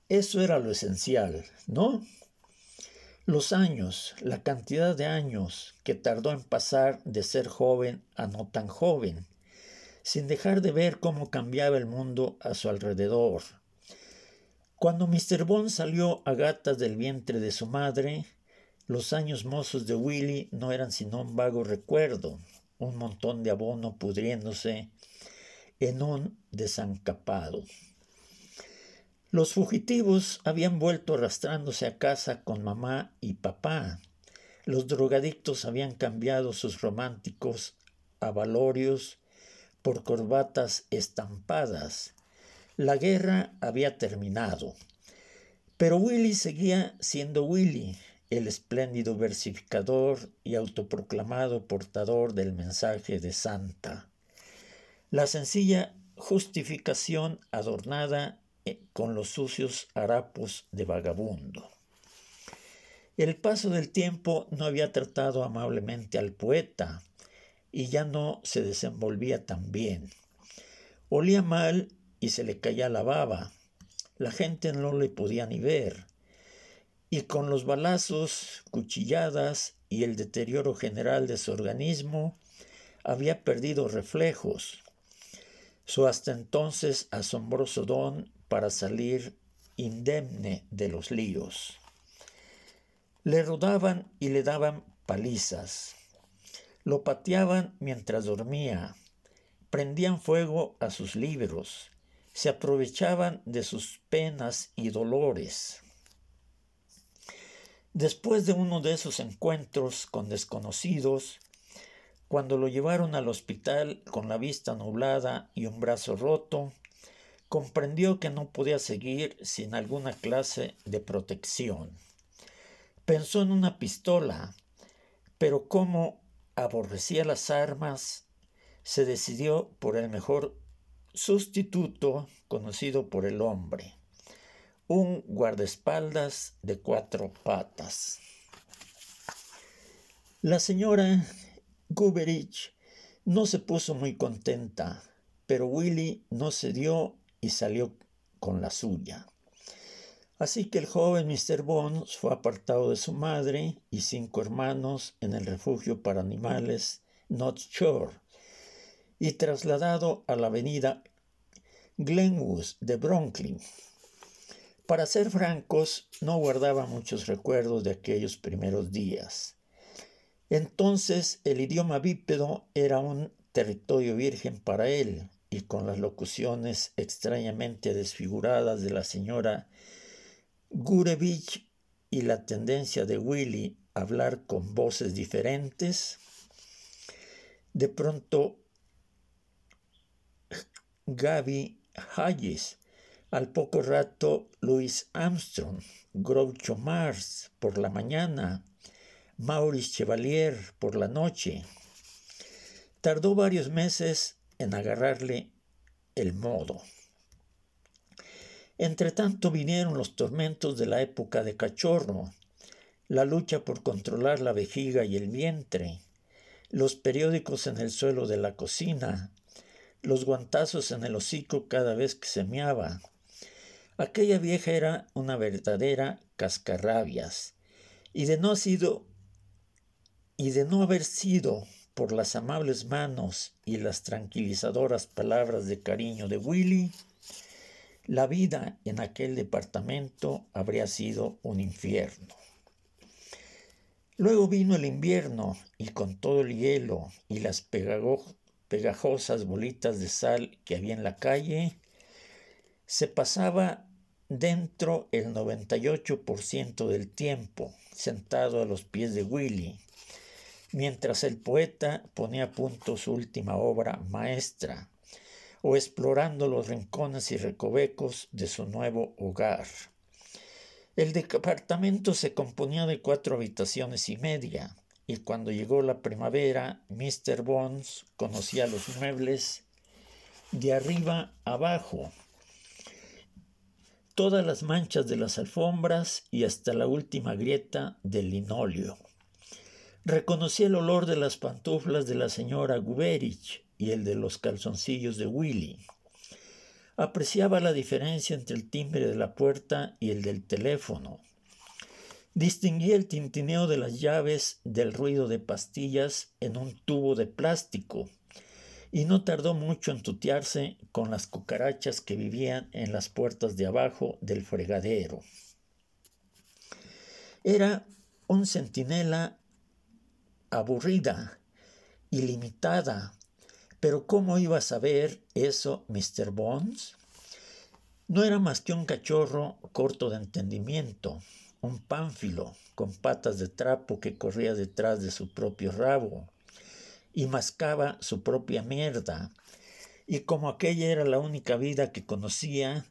Speaker 1: Eso era lo esencial, ¿no? Los años, la cantidad de años que tardó en pasar de ser joven a no tan joven, sin dejar de ver cómo cambiaba el mundo a su alrededor. Cuando Mr. Bond salió a gatas del vientre de su madre, los años mozos de Willy no eran sino un vago recuerdo, un montón de abono pudriéndose en un desancapado. Los fugitivos habían vuelto arrastrándose a casa con mamá y papá. Los drogadictos habían cambiado sus románticos avalorios por corbatas estampadas. La guerra había terminado. Pero Willy seguía siendo Willy, el espléndido versificador y autoproclamado portador del mensaje de Santa. La sencilla justificación adornada eh, con los sucios harapos de vagabundo. El paso del tiempo no había tratado amablemente al poeta y ya no se desenvolvía tan bien. Olía mal y se le caía la baba. La gente no le podía ni ver. Y con los balazos, cuchilladas y el deterioro general de su organismo, había perdido reflejos su hasta entonces asombroso don para salir indemne de los líos. Le rodaban y le daban palizas. Lo pateaban mientras dormía. Prendían fuego a sus libros. Se aprovechaban de sus penas y dolores. Después de uno de esos encuentros con desconocidos, cuando lo llevaron al hospital con la vista nublada y un brazo roto, comprendió que no podía seguir sin alguna clase de protección. Pensó en una pistola, pero como aborrecía las armas, se decidió por el mejor sustituto conocido por el hombre, un guardaespaldas de cuatro patas. La señora Guberich no se puso muy contenta, pero Willy no cedió y salió con la suya. Así que el joven Mr. Bones fue apartado de su madre y cinco hermanos en el refugio para animales Not Shore y trasladado a la avenida Glenwood de Brooklyn. Para ser francos, no guardaba muchos recuerdos de aquellos primeros días. Entonces el idioma bípedo era un territorio virgen para él, y con las locuciones extrañamente desfiguradas de la señora Gurevich y la tendencia de Willy a hablar con voces diferentes, de pronto Gaby Hayes, al poco rato Louis Armstrong, Groucho Mars por la mañana, Maurice Chevalier por la noche. Tardó varios meses en agarrarle el modo. tanto vinieron los tormentos de la época de cachorro, la lucha por controlar la vejiga y el vientre, los periódicos en el suelo de la cocina, los guantazos en el hocico cada vez que se Aquella vieja era una verdadera cascarrabias, y de no ha sido y de no haber sido por las amables manos y las tranquilizadoras palabras de cariño de Willy, la vida en aquel departamento habría sido un infierno. Luego vino el invierno y con todo el hielo y las pegajosas bolitas de sal que había en la calle, se pasaba dentro el 98% del tiempo sentado a los pies de Willy, mientras el poeta ponía a punto su última obra maestra, o explorando los rincones y recovecos de su nuevo hogar. El departamento se componía de cuatro habitaciones y media, y cuando llegó la primavera, Mr. Bones conocía los muebles de arriba abajo, todas las manchas de las alfombras y hasta la última grieta del linóleo. Reconocí el olor de las pantuflas de la señora Guberich y el de los calzoncillos de Willy. Apreciaba la diferencia entre el timbre de la puerta y el del teléfono. Distinguí el tintineo de las llaves del ruido de pastillas en un tubo de plástico y no tardó mucho en tutearse con las cucarachas que vivían en las puertas de abajo del fregadero. Era un centinela aburrida ilimitada, Pero ¿cómo iba a saber eso Mr. Bones? No era más que un cachorro corto de entendimiento, un pánfilo con patas de trapo que corría detrás de su propio rabo y mascaba su propia mierda. Y como aquella era la única vida que conocía,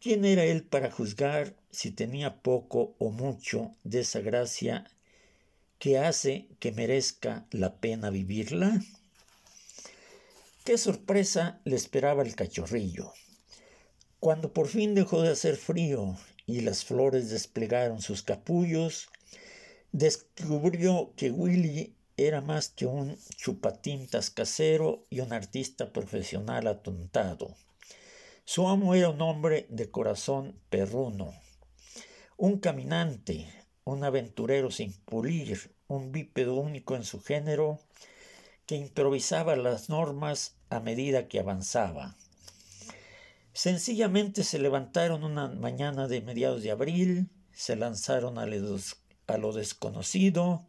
Speaker 1: ¿quién era él para juzgar si tenía poco o mucho de esa gracia que hace que merezca la pena vivirla? ¿Qué sorpresa le esperaba el cachorrillo? Cuando por fin dejó de hacer frío y las flores desplegaron sus capullos, descubrió que Willy era más que un chupatintas casero y un artista profesional atontado. Su amo era un hombre de corazón perruno, un caminante, un aventurero sin pulir, un bípedo único en su género, que improvisaba las normas a medida que avanzaba. Sencillamente se levantaron una mañana de mediados de abril, se lanzaron a, lo desconocido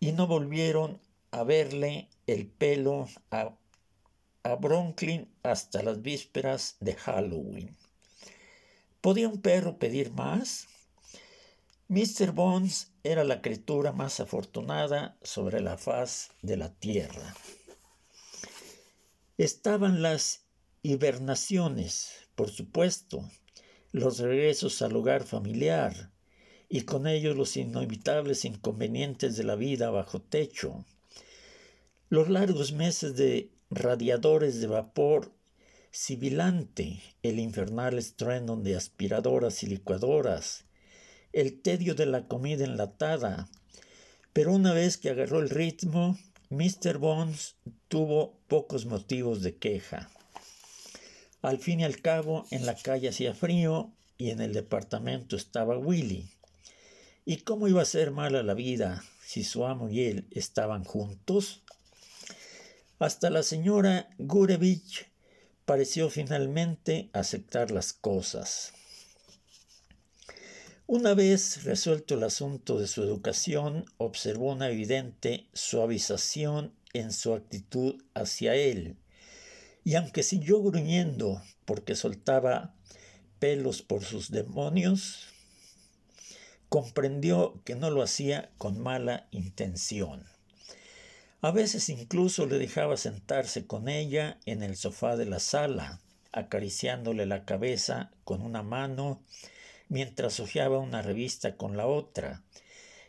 Speaker 1: y no volvieron a verle el pelo a, a Bronklin hasta las vísperas de Halloween. ¿Podía un perro pedir más? Mr. Bones era la criatura más afortunada sobre la faz de la Tierra. Estaban las hibernaciones, por supuesto, los regresos al hogar familiar, y con ellos los inevitables inconvenientes de la vida bajo techo. Los largos meses de radiadores de vapor sibilante, el infernal estruendo de aspiradoras y licuadoras, el tedio de la comida enlatada. Pero una vez que agarró el ritmo, Mr. Bones tuvo pocos motivos de queja. Al fin y al cabo, en la calle hacía frío y en el departamento estaba Willy. ¿Y cómo iba a ser mala la vida si su amo y él estaban juntos? Hasta la señora Gurevich pareció finalmente aceptar las cosas. Una vez resuelto el asunto de su educación, observó una evidente suavización en su actitud hacia él, y aunque siguió gruñendo porque soltaba pelos por sus demonios, comprendió que no lo hacía con mala intención. A veces incluso le dejaba sentarse con ella en el sofá de la sala, acariciándole la cabeza con una mano mientras hojeaba una revista con la otra,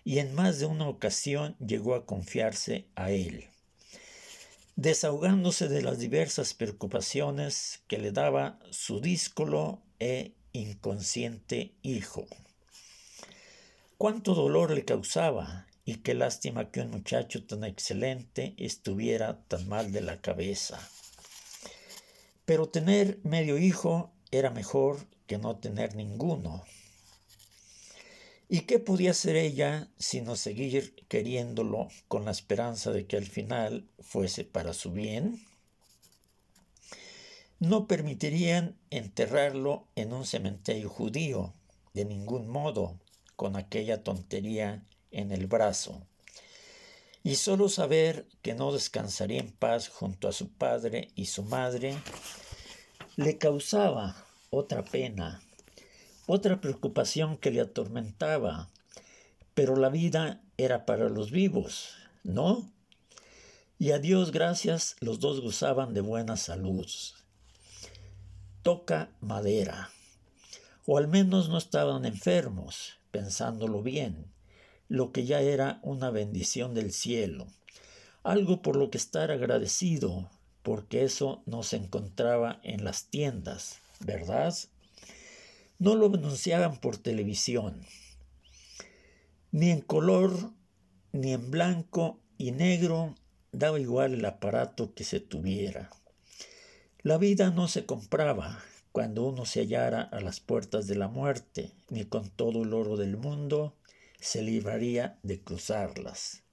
Speaker 1: y en más de una ocasión llegó a confiarse a él. Desahogándose de las diversas preocupaciones que le daba su díscolo e inconsciente hijo. Cuánto dolor le causaba y qué lástima que un muchacho tan excelente estuviera tan mal de la cabeza. Pero tener medio hijo era mejor no tener ninguno. ¿Y qué podía hacer ella sino seguir queriéndolo con la esperanza de que al final fuese para su bien? No permitirían enterrarlo en un cementerio judío, de ningún modo, con aquella tontería en el brazo. Y solo saber que no descansaría en paz junto a su padre y su madre le causaba otra pena, otra preocupación que le atormentaba. Pero la vida era para los vivos, ¿no? Y a Dios gracias, los dos gozaban de buena salud. Toca madera. O al menos no estaban enfermos, pensándolo bien, lo que ya era una bendición del cielo. Algo por lo que estar agradecido, porque eso no se encontraba en las tiendas. ¿verdad? No lo anunciaban por televisión, ni en color, ni en blanco y negro, daba igual el aparato que se tuviera. La vida no se compraba cuando uno se hallara a las puertas de la muerte, ni con todo el oro del mundo se libraría de cruzarlas.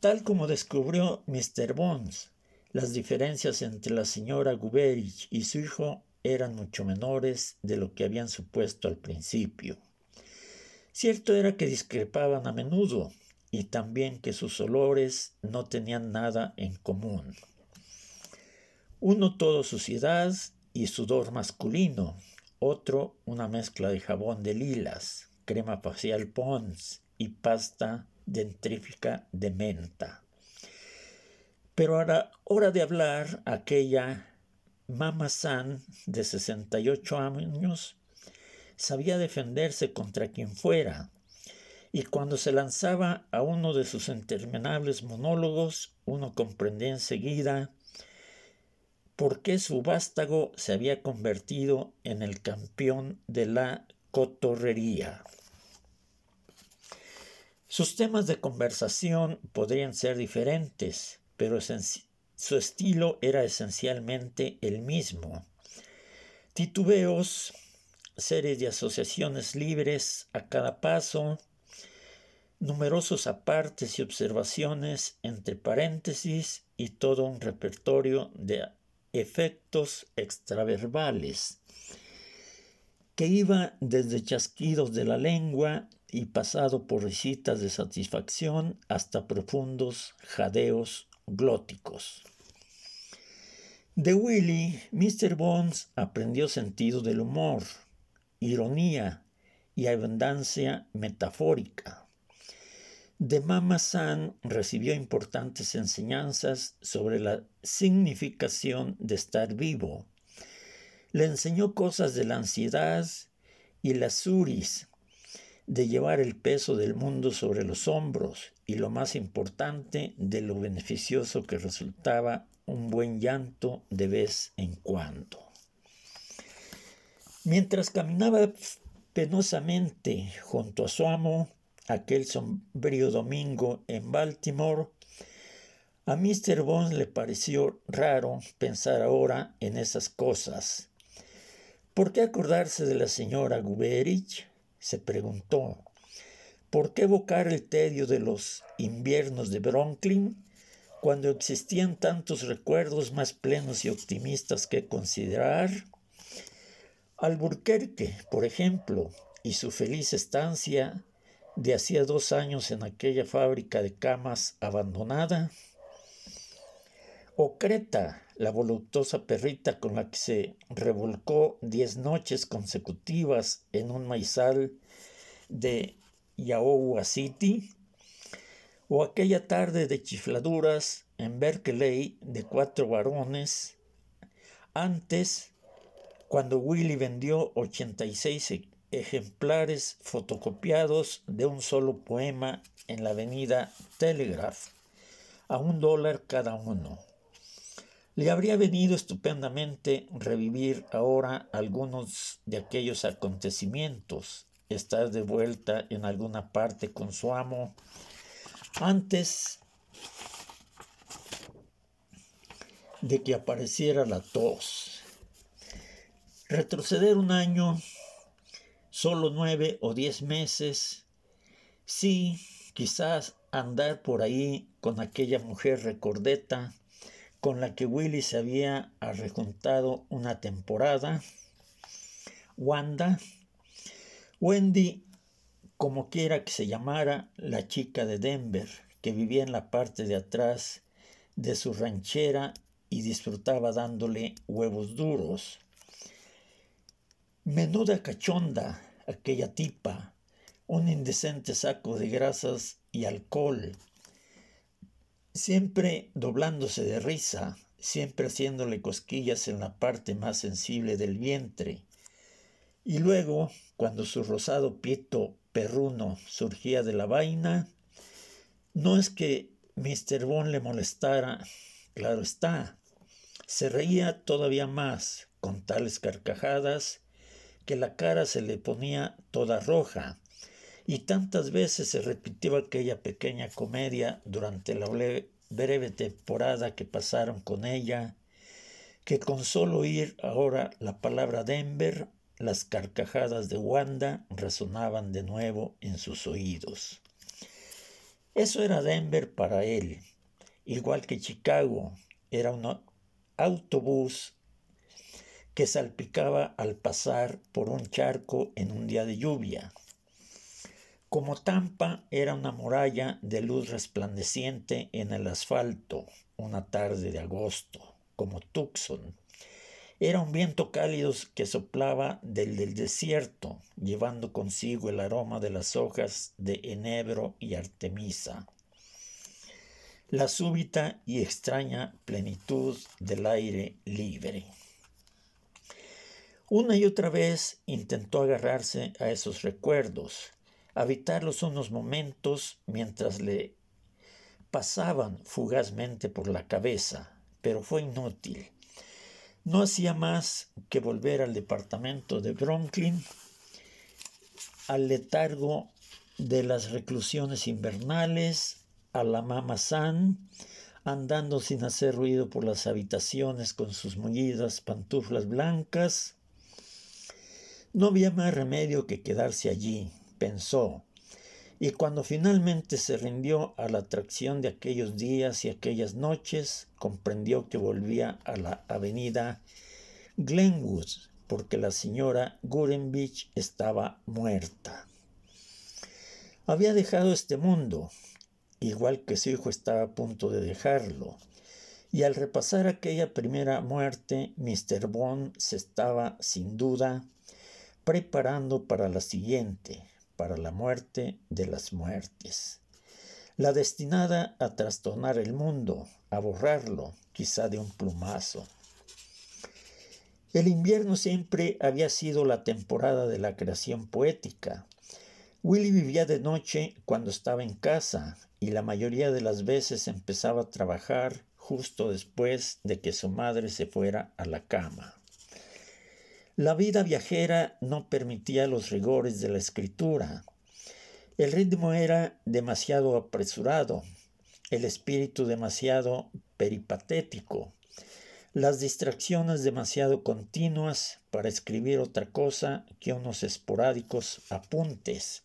Speaker 1: Tal como descubrió Mr. Bones, las diferencias entre la señora Guberich y su hijo eran mucho menores de lo que habían supuesto al principio. Cierto era que discrepaban a menudo y también que sus olores no tenían nada en común. Uno todo suciedad y sudor masculino, otro una mezcla de jabón de lilas, crema facial Pons y pasta dentrífica de menta. Pero a la hora de hablar, aquella Mama San, de 68 años, sabía defenderse contra quien fuera, y cuando se lanzaba a uno de sus interminables monólogos, uno comprendía enseguida por qué su vástago se había convertido en el campeón de la cotorrería. Sus temas de conversación podrían ser diferentes, pero su estilo era esencialmente el mismo. Titubeos, series de asociaciones libres a cada paso, numerosos apartes y observaciones entre paréntesis y todo un repertorio de efectos extraverbales que iba desde chasquidos de la lengua y pasado por risitas de satisfacción hasta profundos jadeos glóticos. De Willy, Mr. Bones aprendió sentido del humor, ironía y abundancia metafórica. De Mama San recibió importantes enseñanzas sobre la significación de estar vivo. Le enseñó cosas de la ansiedad y las suris, de llevar el peso del mundo sobre los hombros y lo más importante de lo beneficioso que resultaba un buen llanto de vez en cuando. Mientras caminaba penosamente junto a su amo, aquel sombrío domingo en Baltimore, a Mr. Bones le pareció raro pensar ahora en esas cosas. ¿Por qué acordarse de la señora Guberich? se preguntó. ¿Por qué evocar el tedio de los inviernos de Brooklyn? cuando existían tantos recuerdos más plenos y optimistas que considerar. Alburquerque, por ejemplo, y su feliz estancia de hacía dos años en aquella fábrica de camas abandonada. O Creta, la voluptuosa perrita con la que se revolcó diez noches consecutivas en un maizal de Yaowu City o aquella tarde de chifladuras en Berkeley de cuatro varones, antes cuando Willy vendió 86 ejemplares fotocopiados de un solo poema en la avenida Telegraph, a un dólar cada uno. Le habría venido estupendamente revivir ahora algunos de aquellos acontecimientos, estar de vuelta en alguna parte con su amo, antes de que apareciera la tos. Retroceder un año, solo nueve o diez meses, sí, quizás andar por ahí con aquella mujer recordeta con la que Willy se había arrejuntado una temporada, Wanda, Wendy como quiera que se llamara, la chica de Denver, que vivía en la parte de atrás de su ranchera y disfrutaba dándole huevos duros. Menuda cachonda, aquella tipa, un indecente saco de grasas y alcohol, siempre doblándose de risa, siempre haciéndole cosquillas en la parte más sensible del vientre. Y luego, cuando su rosado pieto perruno surgía de la vaina. No es que Mr. Bond le molestara, claro está. Se reía todavía más con tales carcajadas que la cara se le ponía toda roja y tantas veces se repitió aquella pequeña comedia durante la breve temporada que pasaron con ella, que con solo oír ahora la palabra Denver las carcajadas de Wanda resonaban de nuevo en sus oídos. Eso era Denver para él, igual que Chicago, era un autobús que salpicaba al pasar por un charco en un día de lluvia. Como Tampa era una muralla de luz resplandeciente en el asfalto, una tarde de agosto, como Tucson, era un viento cálido que soplaba del, del desierto, llevando consigo el aroma de las hojas de enebro y artemisa. La súbita y extraña plenitud del aire libre. Una y otra vez intentó agarrarse a esos recuerdos, habitarlos unos momentos mientras le pasaban fugazmente por la cabeza, pero fue inútil. No hacía más que volver al departamento de Brooklyn, al letargo de las reclusiones invernales, a la mama San, andando sin hacer ruido por las habitaciones con sus mullidas pantuflas blancas. No había más remedio que quedarse allí, pensó, y cuando finalmente se rindió a la atracción de aquellos días y aquellas noches, comprendió que volvía a la avenida Glenwood, porque la señora Gurenbeach estaba muerta. Había dejado este mundo, igual que su hijo estaba a punto de dejarlo. Y al repasar aquella primera muerte, Mr. Bond se estaba, sin duda, preparando para la siguiente, para la muerte de las muertes, la destinada a trastornar el mundo, a borrarlo, quizá de un plumazo. El invierno siempre había sido la temporada de la creación poética. Willy vivía de noche cuando estaba en casa y la mayoría de las veces empezaba a trabajar justo después de que su madre se fuera a la cama. La vida viajera no permitía los rigores de la escritura. El ritmo era demasiado apresurado, el espíritu demasiado peripatético, las distracciones demasiado continuas para escribir otra cosa que unos esporádicos apuntes.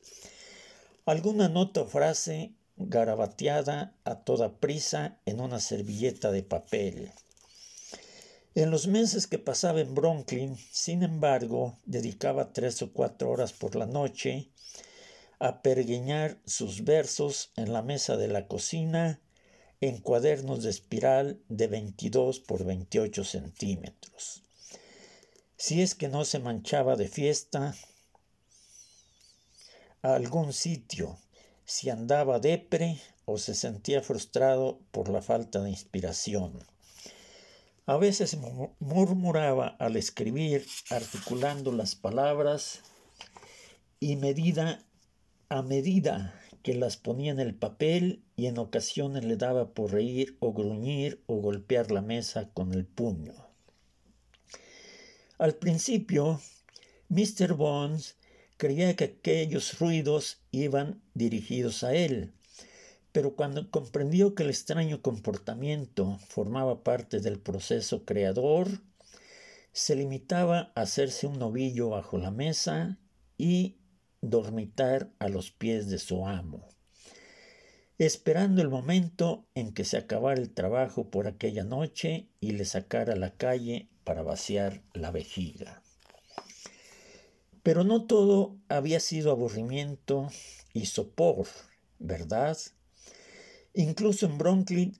Speaker 1: Alguna nota o frase garabateada a toda prisa en una servilleta de papel. En los meses que pasaba en Brooklyn, sin embargo, dedicaba tres o cuatro horas por la noche a pergueñar sus versos en la mesa de la cocina en cuadernos de espiral de 22 por 28 centímetros. Si es que no se manchaba de fiesta a algún sitio, si andaba depre o se sentía frustrado por la falta de inspiración. A veces murmuraba al escribir, articulando las palabras y medida a medida que las ponía en el papel y en ocasiones le daba por reír o gruñir o golpear la mesa con el puño. Al principio, Mr. Bones creía que aquellos ruidos iban dirigidos a él, pero cuando comprendió que el extraño comportamiento formaba parte del proceso creador, se limitaba a hacerse un novillo bajo la mesa y dormitar a los pies de su amo, esperando el momento en que se acabara el trabajo por aquella noche y le sacara a la calle para vaciar la vejiga. Pero no todo había sido aburrimiento y sopor, ¿verdad? Incluso en Brooklyn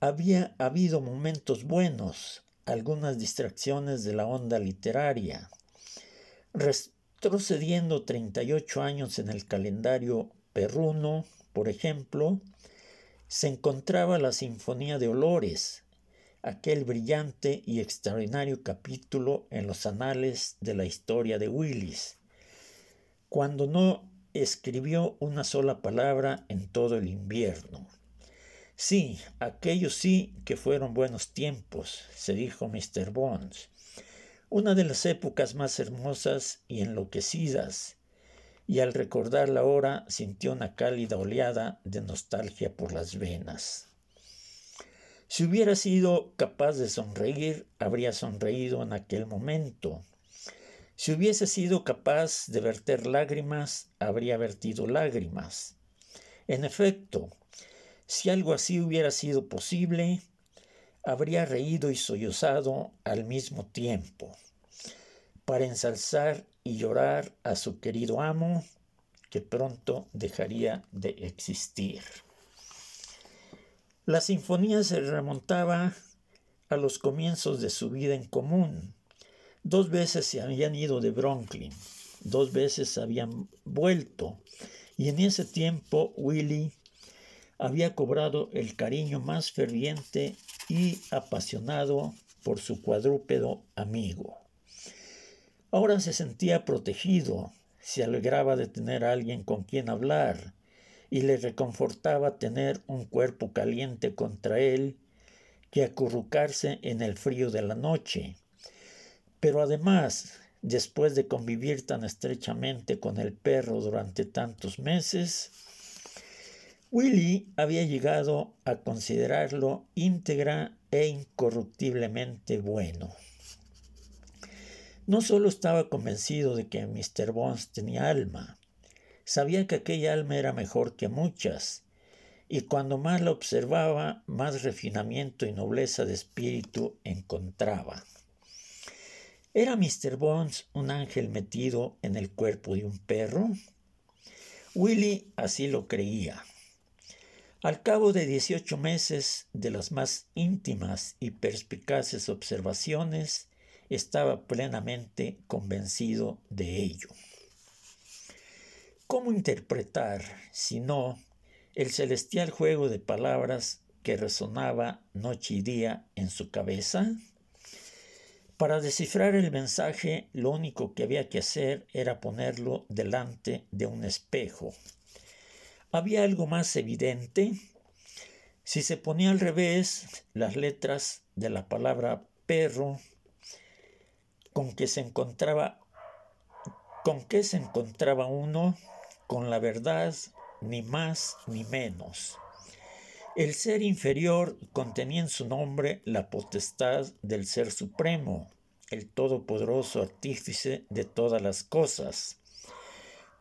Speaker 1: había habido momentos buenos, algunas distracciones de la onda literaria. Retrocediendo 38 años en el calendario perruno, por ejemplo, se encontraba la Sinfonía de Olores, aquel brillante y extraordinario capítulo en los anales de la historia de Willis. Cuando no escribió una sola palabra en todo el invierno. Sí, aquellos sí que fueron buenos tiempos, se dijo Mr. Bones. Una de las épocas más hermosas y enloquecidas, y al recordar la hora sintió una cálida oleada de nostalgia por las venas. Si hubiera sido capaz de sonreír, habría sonreído en aquel momento. Si hubiese sido capaz de verter lágrimas, habría vertido lágrimas. En efecto, si algo así hubiera sido posible, habría reído y sollozado al mismo tiempo, para ensalzar y llorar a su querido amo, que pronto dejaría de existir. La sinfonía se remontaba a los comienzos de su vida en común, Dos veces se habían ido de Brooklyn, dos veces habían vuelto, y en ese tiempo Willy había cobrado el cariño más ferviente y apasionado por su cuadrúpedo amigo. Ahora se sentía protegido, se alegraba de tener a alguien con quien hablar, y le reconfortaba tener un cuerpo caliente contra él que acurrucarse en el frío de la noche. Pero además, después de convivir tan estrechamente con el perro durante tantos meses, Willy había llegado a considerarlo íntegra e incorruptiblemente bueno. No solo estaba convencido de que Mr. Bones tenía alma, sabía que aquella alma era mejor que muchas, y cuando más la observaba, más refinamiento y nobleza de espíritu encontraba. ¿Era Mr. Bones un ángel metido en el cuerpo de un perro? Willy así lo creía. Al cabo de 18 meses de las más íntimas y perspicaces observaciones, estaba plenamente convencido de ello. ¿Cómo interpretar, si no, el celestial juego de palabras que resonaba noche y día en su cabeza? Para descifrar el mensaje lo único que había que hacer era ponerlo delante de un espejo. ¿Había algo más evidente? Si se ponía al revés las letras de la palabra perro con se encontraba con qué se encontraba uno con la verdad ni más ni menos. El ser inferior contenía en su nombre la potestad del ser supremo, el todopoderoso artífice de todas las cosas.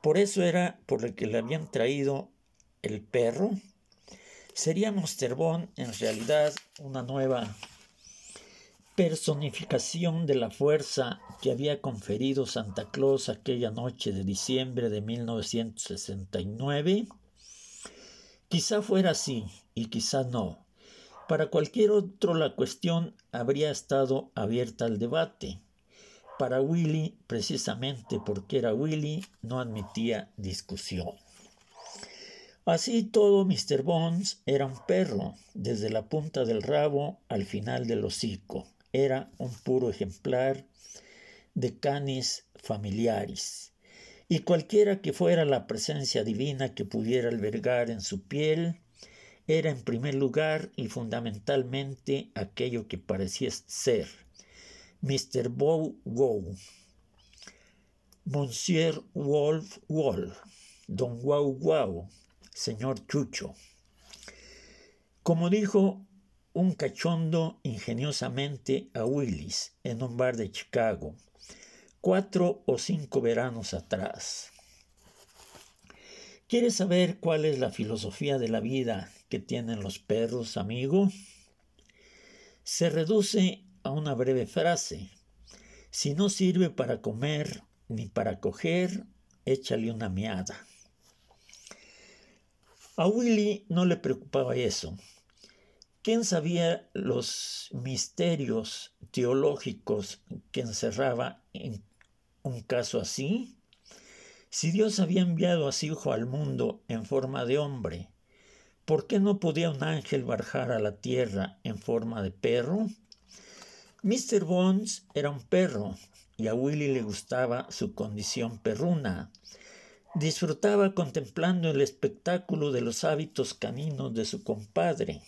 Speaker 1: Por eso era por el que le habían traído el perro. Sería Mosterbón en realidad una nueva personificación de la fuerza que había conferido Santa Claus aquella noche de diciembre de 1969? Quizá fuera así, y quizá no. Para cualquier otro la cuestión habría estado abierta al debate. Para Willy, precisamente porque era Willy, no admitía discusión. Así todo, Mr. Bones era un perro, desde la punta del rabo al final del hocico. Era un puro ejemplar de canis familiaris. Y cualquiera que fuera la presencia divina que pudiera albergar en su piel, era en primer lugar y fundamentalmente aquello que parecía ser Mr. Bow Wow, Monsieur Wolf Wall, Don Wow Wow, señor Chucho. Como dijo un cachondo ingeniosamente a Willis en un bar de Chicago, cuatro o cinco veranos atrás. ¿Quieres saber cuál es la filosofía de la vida que tienen los perros, amigo, se reduce a una breve frase. Si no sirve para comer ni para coger, échale una miada. A Willy no le preocupaba eso. ¿Quién sabía los misterios teológicos que encerraba en un caso así? Si Dios había enviado a su Hijo al mundo en forma de hombre, ¿Por qué no podía un ángel bajar a la tierra en forma de perro? Mr. Bones era un perro y a Willy le gustaba su condición perruna. Disfrutaba contemplando el espectáculo de los hábitos caninos de su compadre.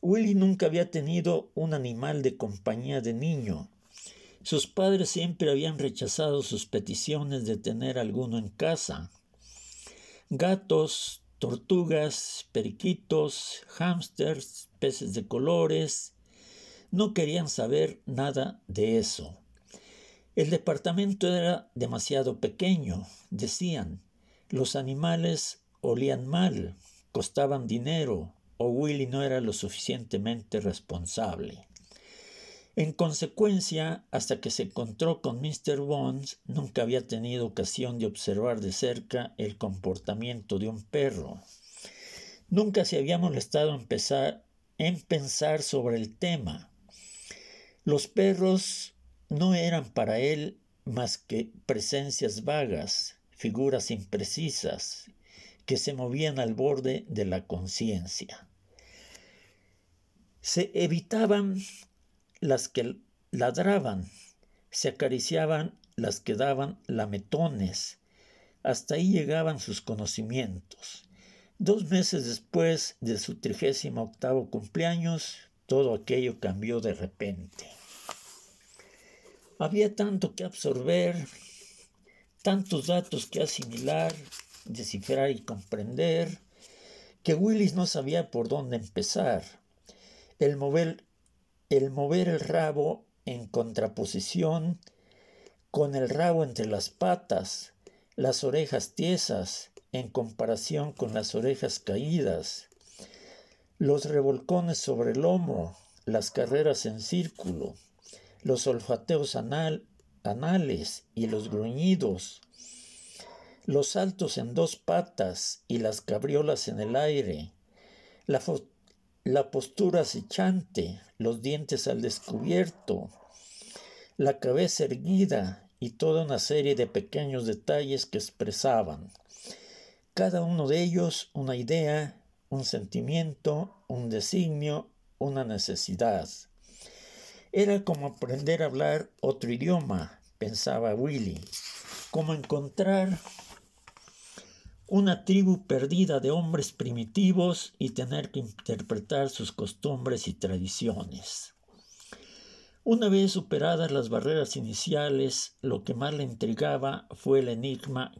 Speaker 1: Willy nunca había tenido un animal de compañía de niño. Sus padres siempre habían rechazado sus peticiones de tener alguno en casa. Gatos, tortugas, periquitos, hámsters, peces de colores. No querían saber nada de eso. El departamento era demasiado pequeño, decían. Los animales olían mal, costaban dinero, o Willy no era lo suficientemente responsable. En consecuencia, hasta que se encontró con Mr. Bones, nunca había tenido ocasión de observar de cerca el comportamiento de un perro. Nunca se había molestado en, en pensar sobre el tema. Los perros no eran para él más que presencias vagas, figuras imprecisas, que se movían al borde de la conciencia. Se evitaban las que ladraban, se acariciaban las que daban lametones. Hasta ahí llegaban sus conocimientos. Dos meses después de su trigésimo octavo cumpleaños, todo aquello cambió de repente. Había tanto que absorber, tantos datos que asimilar, descifrar y comprender, que Willis no sabía por dónde empezar. El, móvil el mover el rabo en contraposición con el rabo entre las patas, las orejas tiesas en comparación con las orejas caídas, los revolcones sobre el lomo, las carreras en círculo, los olfateos anales y los gruñidos, los saltos en dos patas y las cabriolas en el aire, la, la postura acechante, los dientes al descubierto, la cabeza erguida y toda una serie de pequeños detalles que expresaban, cada uno de ellos una idea, un sentimiento, un designio, una necesidad. Era como aprender a hablar otro idioma, pensaba Willy, como encontrar una tribu perdida de hombres primitivos y tener que interpretar sus costumbres y tradiciones. Una vez superadas las barreras iniciales, lo que más le intrigaba fue el enigma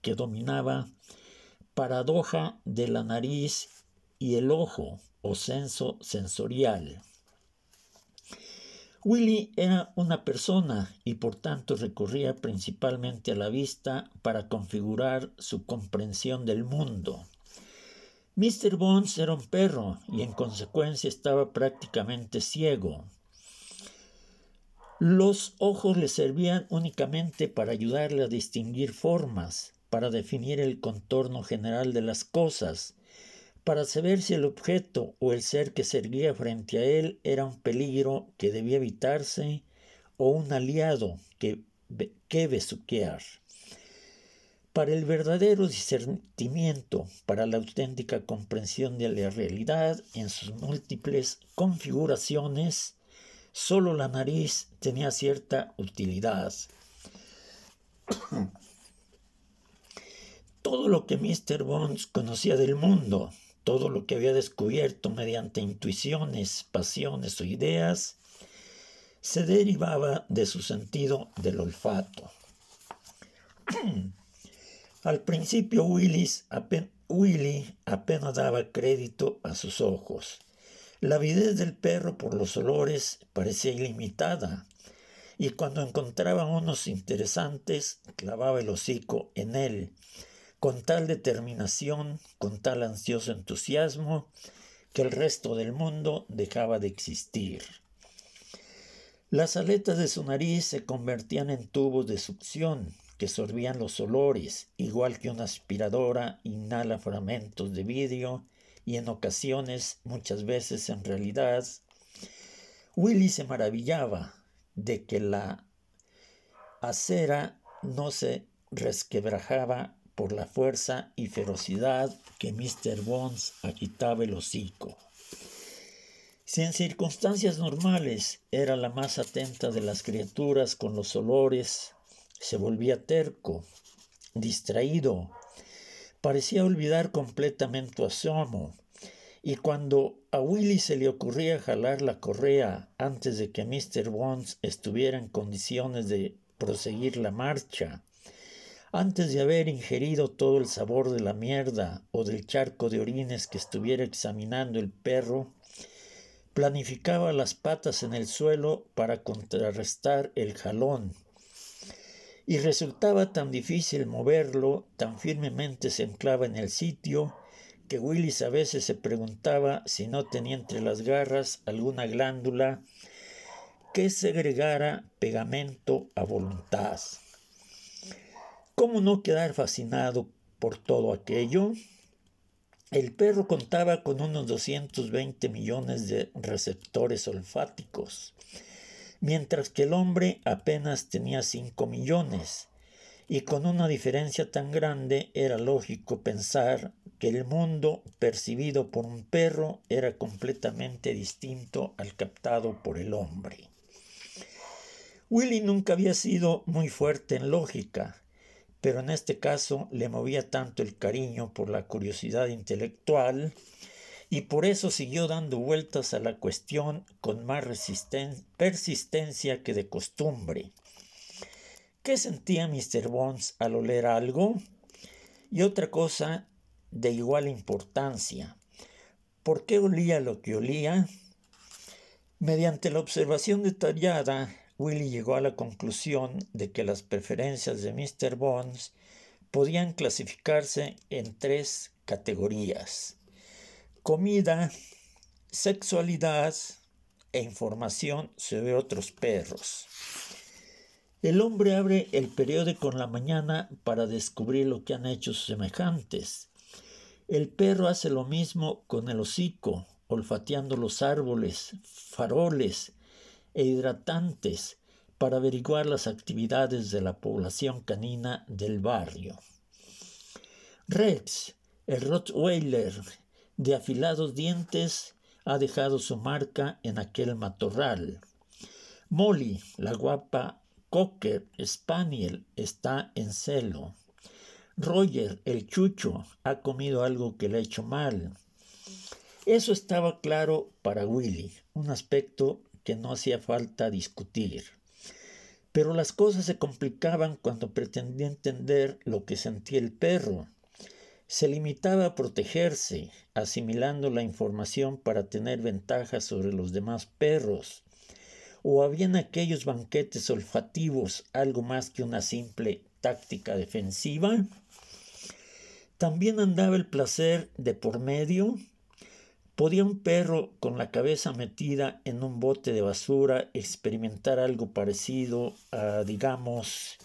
Speaker 1: que dominaba paradoja de la nariz y el ojo o senso sensorial. Willie era una persona y por tanto recurría principalmente a la vista para configurar su comprensión del mundo. Mr. Bones era un perro y en consecuencia estaba prácticamente ciego. Los ojos le servían únicamente para ayudarle a distinguir formas, para definir el contorno general de las cosas, para saber si el objeto o el ser que se frente a él era un peligro que debía evitarse o un aliado que, que besuquear. Para el verdadero discernimiento, para la auténtica comprensión de la realidad en sus múltiples configuraciones, solo la nariz tenía cierta utilidad. <coughs> Todo lo que Mr. Bones conocía del mundo, todo lo que había descubierto mediante intuiciones, pasiones o ideas, se derivaba de su sentido del olfato. <clears throat> Al principio Willis Willy apenas daba crédito a sus ojos. La avidez del perro por los olores parecía ilimitada, y cuando encontraba unos interesantes clavaba el hocico en él con tal determinación, con tal ansioso entusiasmo, que el resto del mundo dejaba de existir. Las aletas de su nariz se convertían en tubos de succión que sorbían los olores, igual que una aspiradora inhala fragmentos de vidrio y en ocasiones, muchas veces en realidad, Willy se maravillaba de que la acera no se resquebrajaba por la fuerza y ferocidad que Mr. Bones agitaba el hocico. Si en circunstancias normales era la más atenta de las criaturas con los olores, se volvía terco, distraído, parecía olvidar completamente a su amo, y cuando a Willy se le ocurría jalar la correa antes de que Mr. Bones estuviera en condiciones de proseguir la marcha, antes de haber ingerido todo el sabor de la mierda o del charco de orines que estuviera examinando el perro, planificaba las patas en el suelo para contrarrestar el jalón. Y resultaba tan difícil moverlo, tan firmemente se anclaba en el sitio, que Willis a veces se preguntaba si no tenía entre las garras alguna glándula que segregara pegamento a voluntad. ¿Cómo no quedar fascinado por todo aquello? El perro contaba con unos 220 millones de receptores olfáticos, mientras que el hombre apenas tenía 5 millones. Y con una diferencia tan grande era lógico pensar que el mundo percibido por un perro era completamente distinto al captado por el hombre. Willy nunca había sido muy fuerte en lógica, pero en este caso le movía tanto el cariño por la curiosidad intelectual y por eso siguió dando vueltas a la cuestión con más persistencia que de costumbre. ¿Qué sentía Mr. Bones al oler algo? Y otra cosa de igual importancia. ¿Por qué olía lo que olía? Mediante la observación detallada Willy llegó a la conclusión de que las preferencias de Mr. Bones podían clasificarse en tres categorías. Comida, sexualidad e información sobre otros perros. El hombre abre el periódico en la mañana para descubrir lo que han hecho sus semejantes. El perro hace lo mismo con el hocico, olfateando los árboles, faroles, e hidratantes para averiguar las actividades de la población canina del barrio. Rex, el Rottweiler de afilados dientes, ha dejado su marca en aquel matorral. Molly, la guapa Cocker Spaniel, está en celo. Roger, el chucho, ha comido algo que le ha hecho mal. Eso estaba claro para Willy, un aspecto que no hacía falta discutir. Pero las cosas se complicaban cuando pretendía entender lo que sentía el perro. Se limitaba a protegerse, asimilando la información para tener ventajas sobre los demás perros. O había aquellos banquetes olfativos algo más que una simple táctica defensiva. También andaba el placer de por medio ¿Podía un perro con la cabeza metida en un bote de basura experimentar algo parecido a, digamos,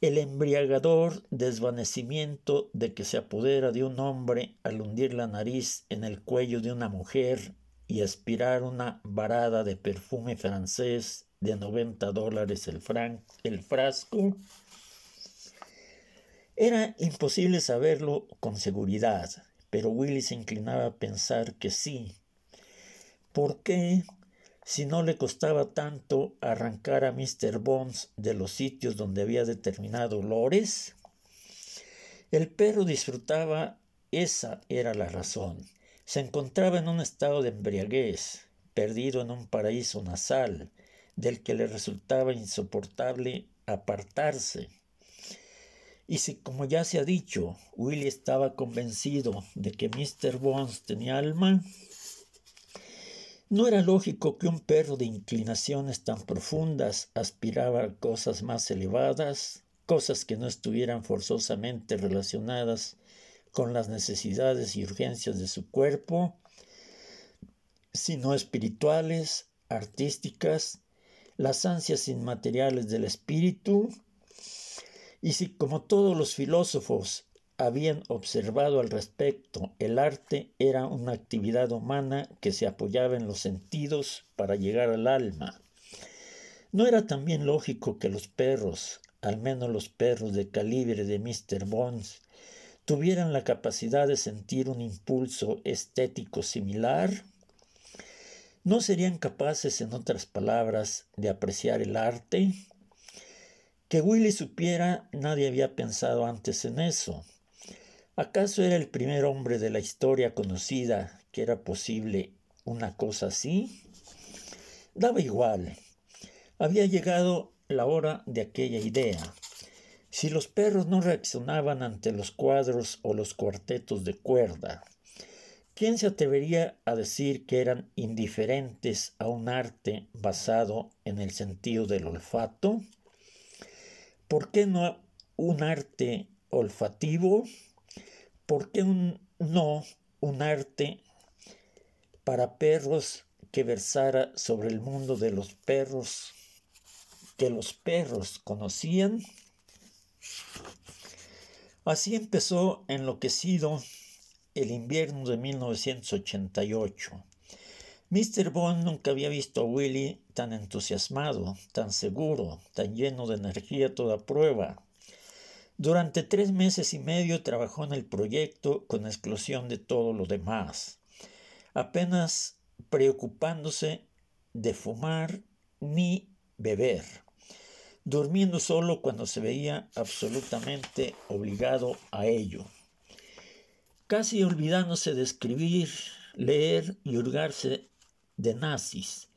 Speaker 1: el embriagador desvanecimiento de que se apodera de un hombre al hundir la nariz en el cuello de una mujer y aspirar una varada de perfume francés de 90 dólares el, el frasco? Era imposible saberlo con seguridad pero Willy se inclinaba a pensar que sí. ¿Por qué, si no le costaba tanto arrancar a Mr. Bones de los sitios donde había determinado Lores? El perro disfrutaba, esa era la razón. Se encontraba en un estado de embriaguez, perdido en un paraíso nasal, del que le resultaba insoportable apartarse. Y si, como ya se ha dicho, Willy estaba convencido de que Mr. Bones tenía alma, no era lógico que un perro de inclinaciones tan profundas aspiraba a cosas más elevadas, cosas que no estuvieran forzosamente relacionadas con las necesidades y urgencias de su cuerpo, sino espirituales, artísticas, las ansias inmateriales del espíritu y si como todos los filósofos habían observado al respecto, el arte era una actividad humana que se apoyaba en los sentidos para llegar al alma. ¿No era también lógico que los perros, al menos los perros de calibre de Mr. Bones, tuvieran la capacidad de sentir un impulso estético similar? ¿No serían capaces, en otras palabras, de apreciar el arte? Que Willy supiera, nadie había pensado antes en eso. ¿Acaso era el primer hombre de la historia conocida que era posible una cosa así? Daba igual. Había llegado la hora de aquella idea. Si los perros no reaccionaban ante los cuadros o los cuartetos de cuerda, ¿Quién se atrevería a decir que eran indiferentes a un arte basado en el sentido del olfato? ¿Por qué no un arte olfativo? ¿Por qué un, no un arte para perros que versara sobre el mundo de los perros que los perros conocían? Así empezó enloquecido el invierno de 1988. Mr. Bond nunca había visto a Willy tan entusiasmado, tan seguro, tan lleno de energía a toda prueba. Durante tres meses y medio trabajó en el proyecto con exclusión de todo lo demás, apenas preocupándose de fumar ni beber, durmiendo solo cuando se veía absolutamente obligado a ello, casi olvidándose de escribir, leer y hurgarse de nazis,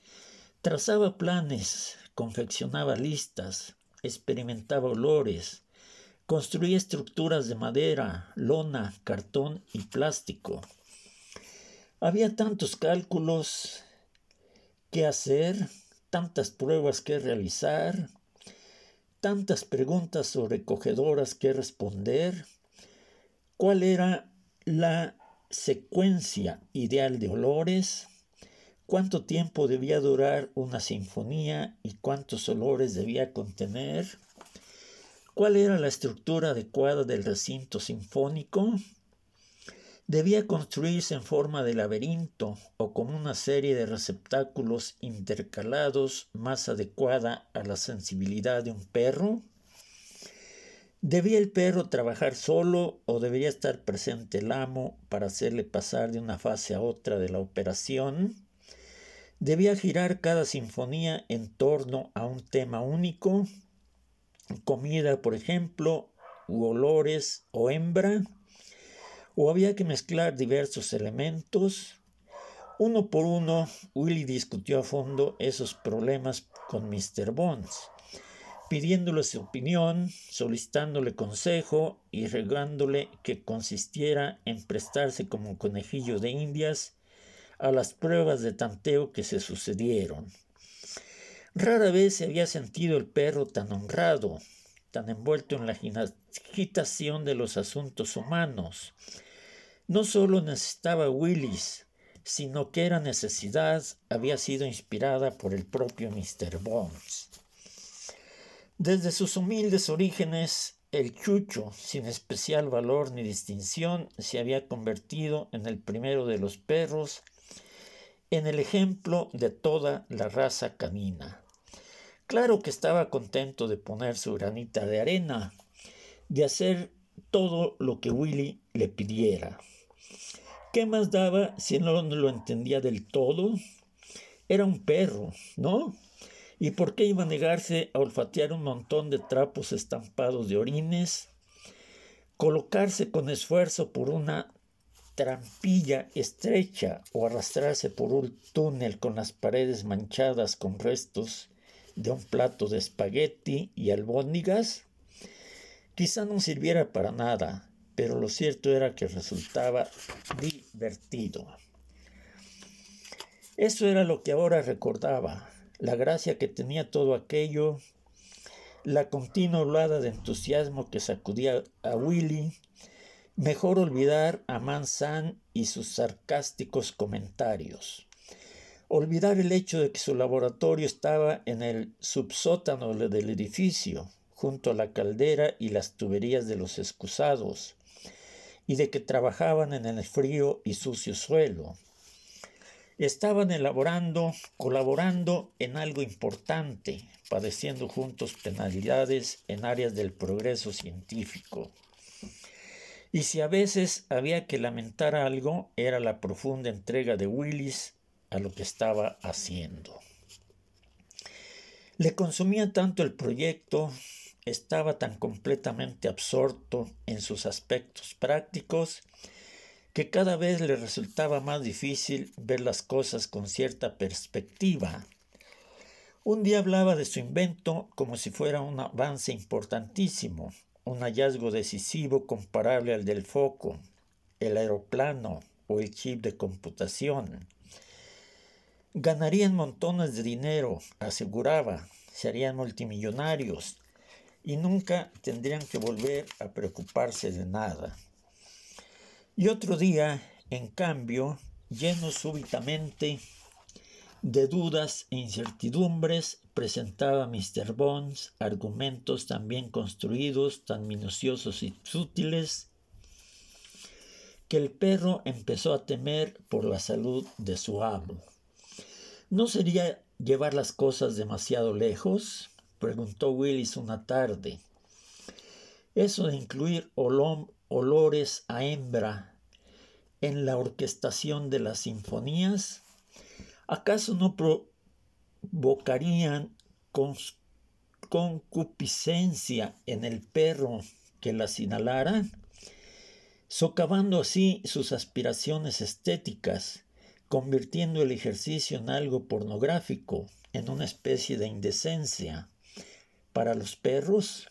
Speaker 1: Trazaba planes, confeccionaba listas, experimentaba olores, construía estructuras de madera, lona, cartón y plástico. Había tantos cálculos que hacer, tantas pruebas que realizar, tantas preguntas sobrecogedoras que responder. ¿Cuál era la secuencia ideal de olores? cuánto tiempo debía durar una sinfonía y cuántos olores debía contener, cuál era la estructura adecuada del recinto sinfónico, debía construirse en forma de laberinto o como una serie de receptáculos intercalados más adecuada a la sensibilidad de un perro. ¿Debía el perro trabajar solo o debería estar presente el amo para hacerle pasar de una fase a otra de la operación? Debía girar cada sinfonía en torno a un tema único, comida por ejemplo, u olores o hembra, o había que mezclar diversos elementos. Uno por uno, Willy discutió a fondo esos problemas con Mr. Bones, pidiéndole su opinión, solicitándole consejo y regándole que consistiera en prestarse como un conejillo de indias a las pruebas de tanteo que se sucedieron. Rara vez se había sentido el perro tan honrado, tan envuelto en la agitación de los asuntos humanos. No solo necesitaba Willis, sino que era necesidad había sido inspirada por el propio Mr. Bones. Desde sus humildes orígenes, el chucho, sin especial valor ni distinción, se había convertido en el primero de los perros en el ejemplo de toda la raza canina. Claro que estaba contento de poner su granita de arena, de hacer todo lo que Willy le pidiera. ¿Qué más daba si no lo entendía del todo? Era un perro, ¿no? ¿Y por qué iba a negarse a olfatear un montón de trapos estampados de orines? Colocarse con esfuerzo por una trampilla estrecha o arrastrarse por un túnel con las paredes manchadas con restos de un plato de espagueti y albóndigas? Quizá no sirviera para nada, pero lo cierto era que resultaba divertido. Eso era lo que ahora recordaba, la gracia que tenía todo aquello, la continua olada de entusiasmo que sacudía a Willy, Mejor olvidar a Mansan y sus sarcásticos comentarios. Olvidar el hecho de que su laboratorio estaba en el subsótano del edificio, junto a la caldera y las tuberías de los excusados, y de que trabajaban en el frío y sucio suelo. Estaban elaborando, colaborando en algo importante, padeciendo juntos penalidades en áreas del progreso científico. Y si a veces había que lamentar algo, era la profunda entrega de Willis a lo que estaba haciendo. Le consumía tanto el proyecto, estaba tan completamente absorto en sus aspectos prácticos, que cada vez le resultaba más difícil ver las cosas con cierta perspectiva. Un día hablaba de su invento como si fuera un avance importantísimo, un hallazgo decisivo comparable al del foco, el aeroplano o el chip de computación. Ganarían montones de dinero, aseguraba, serían multimillonarios y nunca tendrían que volver a preocuparse de nada. Y otro día, en cambio, lleno súbitamente de dudas e incertidumbres, presentaba Mr. Bones argumentos tan bien construidos, tan minuciosos y sutiles, que el perro empezó a temer por la salud de su amo. ¿No sería llevar las cosas demasiado lejos? preguntó Willis una tarde. Eso de incluir olores a hembra en la orquestación de las sinfonías, ¿acaso no pro bocarían con concupiscencia en el perro que las inhalara, socavando así sus aspiraciones estéticas, convirtiendo el ejercicio en algo pornográfico, en una especie de indecencia. Para los perros,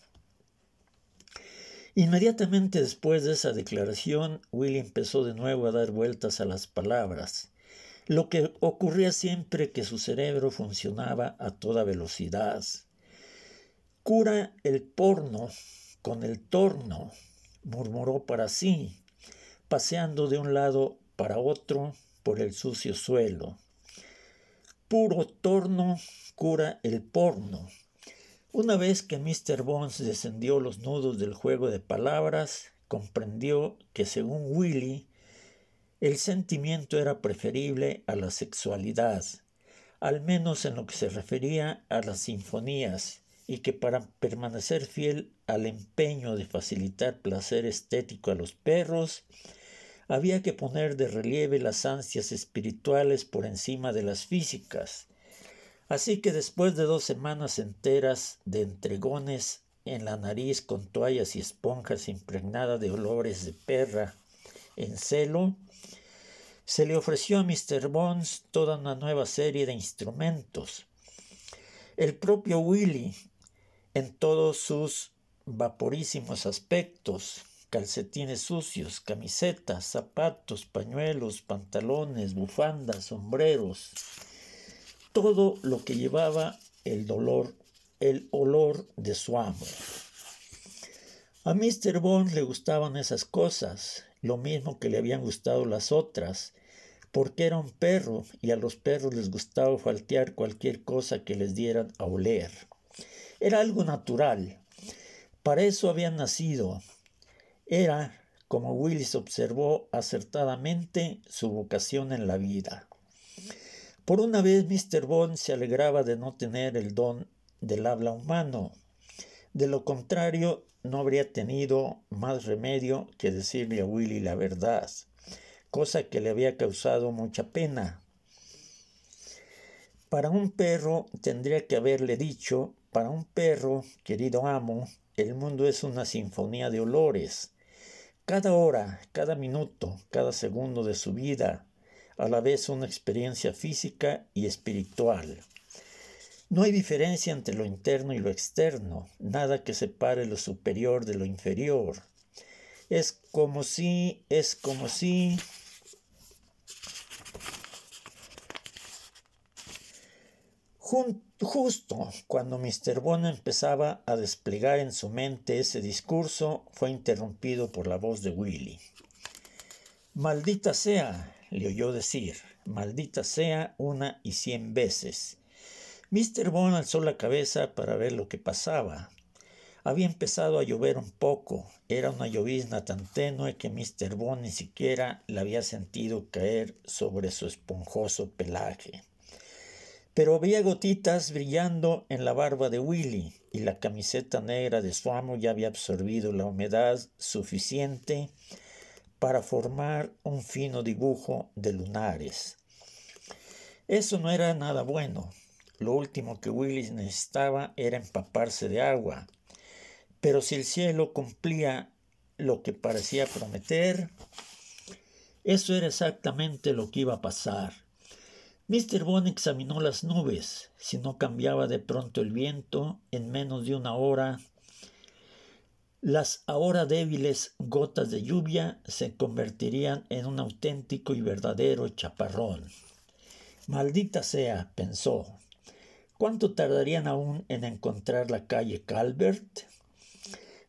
Speaker 1: Inmediatamente después de esa declaración, Willy empezó de nuevo a dar vueltas a las palabras lo que ocurría siempre que su cerebro funcionaba a toda velocidad. Cura el porno con el torno, murmuró para sí, paseando de un lado para otro por el sucio suelo. Puro torno cura el porno. Una vez que Mr. Bones descendió los nudos del juego de palabras, comprendió que según Willy, el sentimiento era preferible a la sexualidad, al menos en lo que se refería a las sinfonías, y que para permanecer fiel al empeño de facilitar placer estético a los perros, había que poner de relieve las ansias espirituales por encima de las físicas. Así que después de dos semanas enteras de entregones en la nariz con toallas y esponjas impregnadas de olores de perra en celo, se le ofreció a Mr. Bones toda una nueva serie de instrumentos. El propio Willy, en todos sus vaporísimos aspectos, calcetines sucios, camisetas, zapatos, pañuelos, pantalones, bufandas, sombreros, todo lo que llevaba el dolor, el olor de su amo. A Mr. Bones le gustaban esas cosas, lo mismo que le habían gustado las otras, porque era un perro y a los perros les gustaba faltear cualquier cosa que les dieran a oler. Era algo natural. Para eso habían nacido. Era, como Willis observó acertadamente, su vocación en la vida. Por una vez Mr. Bond se alegraba de no tener el don del habla humano. De lo contrario, no habría tenido más remedio que decirle a Willy la verdad cosa que le había causado mucha pena. Para un perro tendría que haberle dicho, para un perro, querido amo, el mundo es una sinfonía de olores. Cada hora, cada minuto, cada segundo de su vida, a la vez una experiencia física y espiritual. No hay diferencia entre lo interno y lo externo, nada que separe lo superior de lo inferior. Es como si, es como si, Justo cuando Mr. Bone empezaba a desplegar en su mente ese discurso, fue interrumpido por la voz de Willy. Maldita sea, le oyó decir, maldita sea una y cien veces. Mr. Bone alzó la cabeza para ver lo que pasaba. Había empezado a llover un poco, era una llovizna tan tenue que Mr. Bone ni siquiera la había sentido caer sobre su esponjoso pelaje pero había gotitas brillando en la barba de Willy y la camiseta negra de su amo ya había absorbido la humedad suficiente para formar un fino dibujo de lunares. Eso no era nada bueno. Lo último que Willy necesitaba era empaparse de agua. Pero si el cielo cumplía lo que parecía prometer, eso era exactamente lo que iba a pasar. Mr. Bond examinó las nubes, si no cambiaba de pronto el viento en menos de una hora. Las ahora débiles gotas de lluvia se convertirían en un auténtico y verdadero chaparrón. Maldita sea, pensó. ¿Cuánto tardarían aún en encontrar la calle Calvert?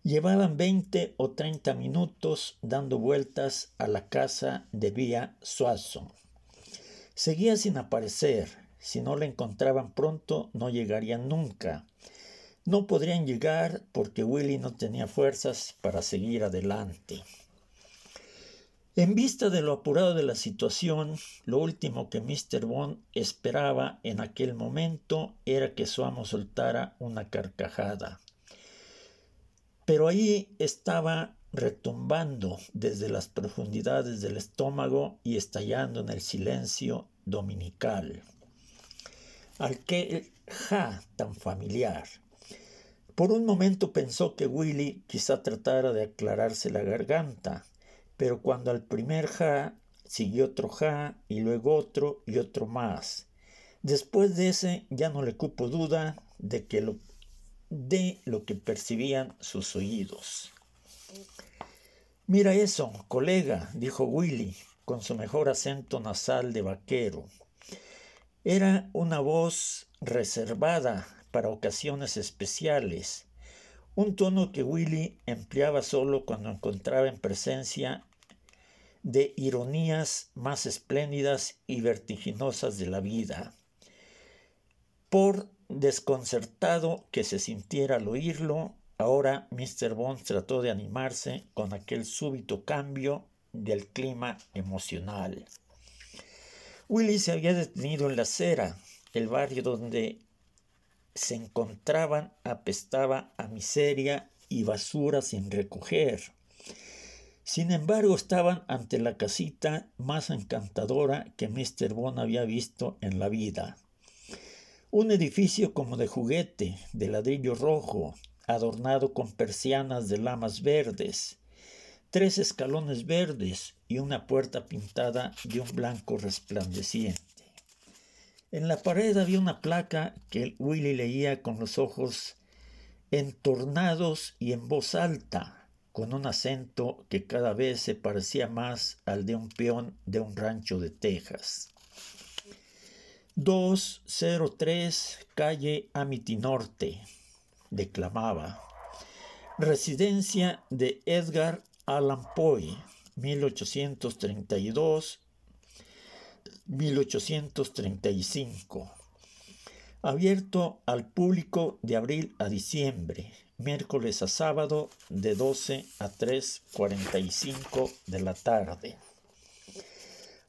Speaker 1: Llevaban veinte o treinta minutos dando vueltas a la casa de Vía Suazo. Seguía sin aparecer. Si no la encontraban pronto, no llegarían nunca. No podrían llegar porque Willy no tenía fuerzas para seguir adelante. En vista de lo apurado de la situación, lo último que Mr. Bond esperaba en aquel momento era que su amo soltara una carcajada. Pero ahí estaba retumbando desde las profundidades del estómago y estallando en el silencio dominical, al que el ja tan familiar. Por un momento pensó que Willy quizá tratara de aclararse la garganta, pero cuando al primer ja siguió otro ja y luego otro y otro más. Después de ese ya no le cupo duda de que lo de lo que percibían sus oídos. Mira eso, colega, dijo Willy, con su mejor acento nasal de vaquero. Era una voz reservada para ocasiones especiales, un tono que Willy empleaba solo cuando encontraba en presencia de ironías más espléndidas y vertiginosas de la vida. Por desconcertado que se sintiera al oírlo, ahora Mr. Bones trató de animarse con aquel súbito cambio del clima emocional. Willy se había detenido en la acera, el barrio donde se encontraban apestaba a miseria y basura sin recoger. Sin embargo, estaban ante la casita más encantadora que Mr. Bond había visto en la vida. Un edificio como de juguete, de ladrillo rojo, adornado con persianas de lamas verdes, tres escalones verdes y una puerta pintada de un blanco resplandeciente. En la pared había una placa que Willy leía con los ojos entornados y en voz alta, con un acento que cada vez se parecía más al de un peón de un rancho de Texas. 203 calle Amity Norte, declamaba. Residencia de Edgar Alan Poe, 1832-1835. Abierto al público de abril a diciembre, miércoles a sábado de 12 a 3.45 de la tarde.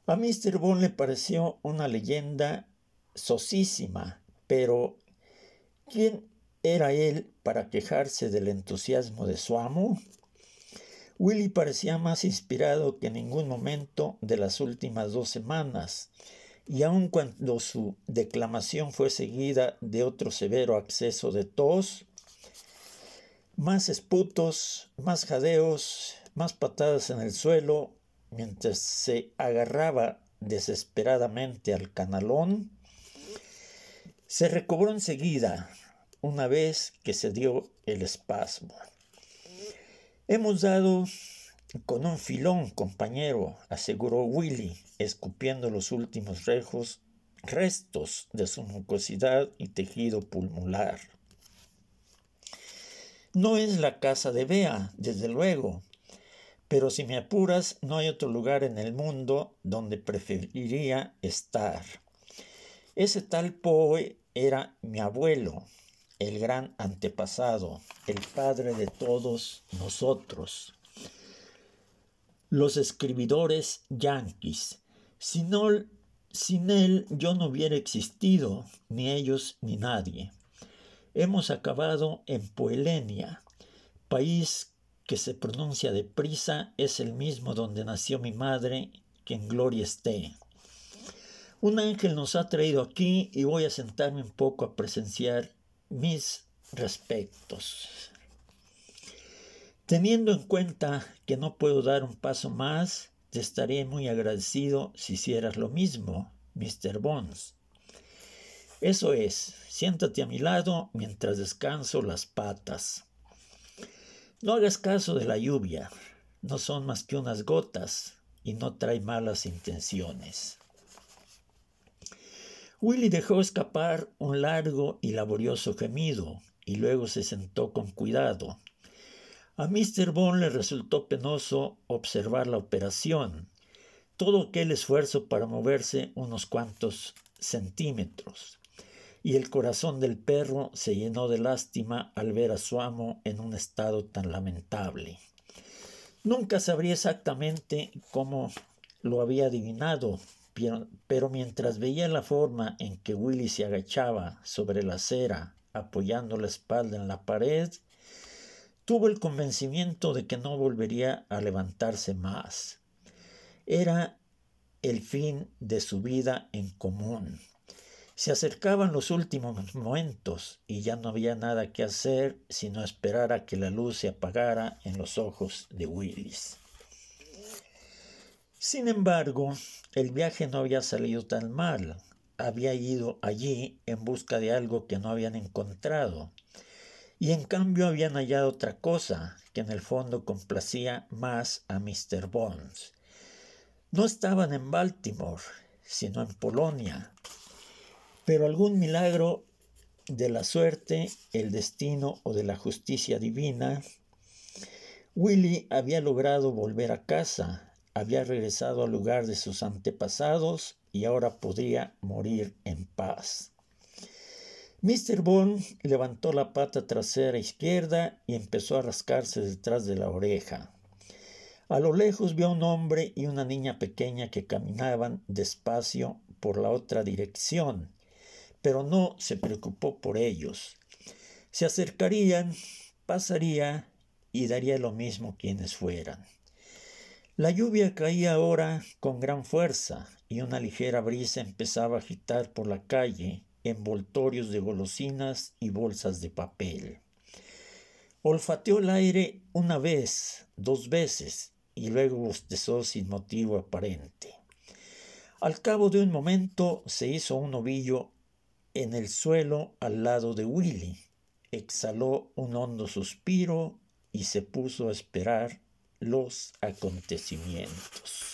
Speaker 1: A Mr. Bond le pareció una leyenda sosísima, pero ¿quién era él para quejarse del entusiasmo de su amo? Willy parecía más inspirado que en ningún momento de las últimas dos semanas, y aun cuando su declamación fue seguida de otro severo acceso de tos, más esputos, más jadeos, más patadas en el suelo, mientras se agarraba desesperadamente al canalón, se recobró enseguida una vez que se dio el espasmo. Hemos dado con un filón, compañero, aseguró Willy, escupiendo los últimos rejos, restos de su mucosidad y tejido pulmular. No es la casa de Bea, desde luego, pero si me apuras, no hay otro lugar en el mundo donde preferiría estar. Ese tal Poe era mi abuelo, el gran antepasado, el padre de todos nosotros. Los escribidores yanquis. Sin, él yo no hubiera existido, ni ellos ni nadie. Hemos acabado en Poelenia, país que se pronuncia deprisa, es el mismo donde nació mi madre, que en gloria esté. Un ángel nos ha traído aquí y voy a sentarme un poco a presenciar mis respectos. Teniendo en cuenta que no puedo dar un paso más, te estaré muy agradecido si hicieras lo mismo, Mr. Bones. Eso es, siéntate a mi lado mientras descanso las patas. No hagas caso de la lluvia, no son más que unas gotas y no trae malas intenciones. Willy dejó escapar un largo y laborioso gemido y luego se sentó con cuidado. A Mr. Bond le resultó penoso observar la operación, todo aquel esfuerzo para moverse unos cuantos centímetros, y el corazón del perro se llenó de lástima al ver a su amo en un estado tan lamentable. Nunca sabría exactamente cómo lo había adivinado pero mientras veía la forma en que Willy se agachaba sobre la acera, apoyando la espalda en la pared, tuvo el convencimiento de que no volvería a levantarse más. Era el fin de su vida en común. Se acercaban los últimos momentos y ya no había nada que hacer sino esperar a que la luz se apagara en los ojos de Willis. Sin embargo, el viaje no había salido tan mal. Había ido allí en busca de algo que no habían encontrado. Y en cambio habían hallado otra cosa que en el fondo complacía más a Mr. Bones. No estaban en Baltimore, sino en Polonia. Pero algún milagro de la suerte, el destino o de la justicia divina, Willy había logrado volver a casa había regresado al lugar de sus antepasados y ahora podría morir en paz. Mr. Bond levantó la pata trasera izquierda y empezó a rascarse detrás de la oreja. A lo lejos vio un hombre y una niña pequeña que caminaban despacio por la otra dirección, pero no se preocupó por ellos. Se acercarían, pasaría y daría lo mismo quienes fueran. La lluvia caía ahora con gran fuerza y una ligera brisa empezaba a agitar por la calle envoltorios de golosinas y bolsas de papel. Olfateó el aire una vez, dos veces, y luego bostezó sin motivo aparente. Al cabo de un momento se hizo un ovillo en el suelo al lado de Willy, exhaló un hondo suspiro y se puso a esperar los acontecimientos.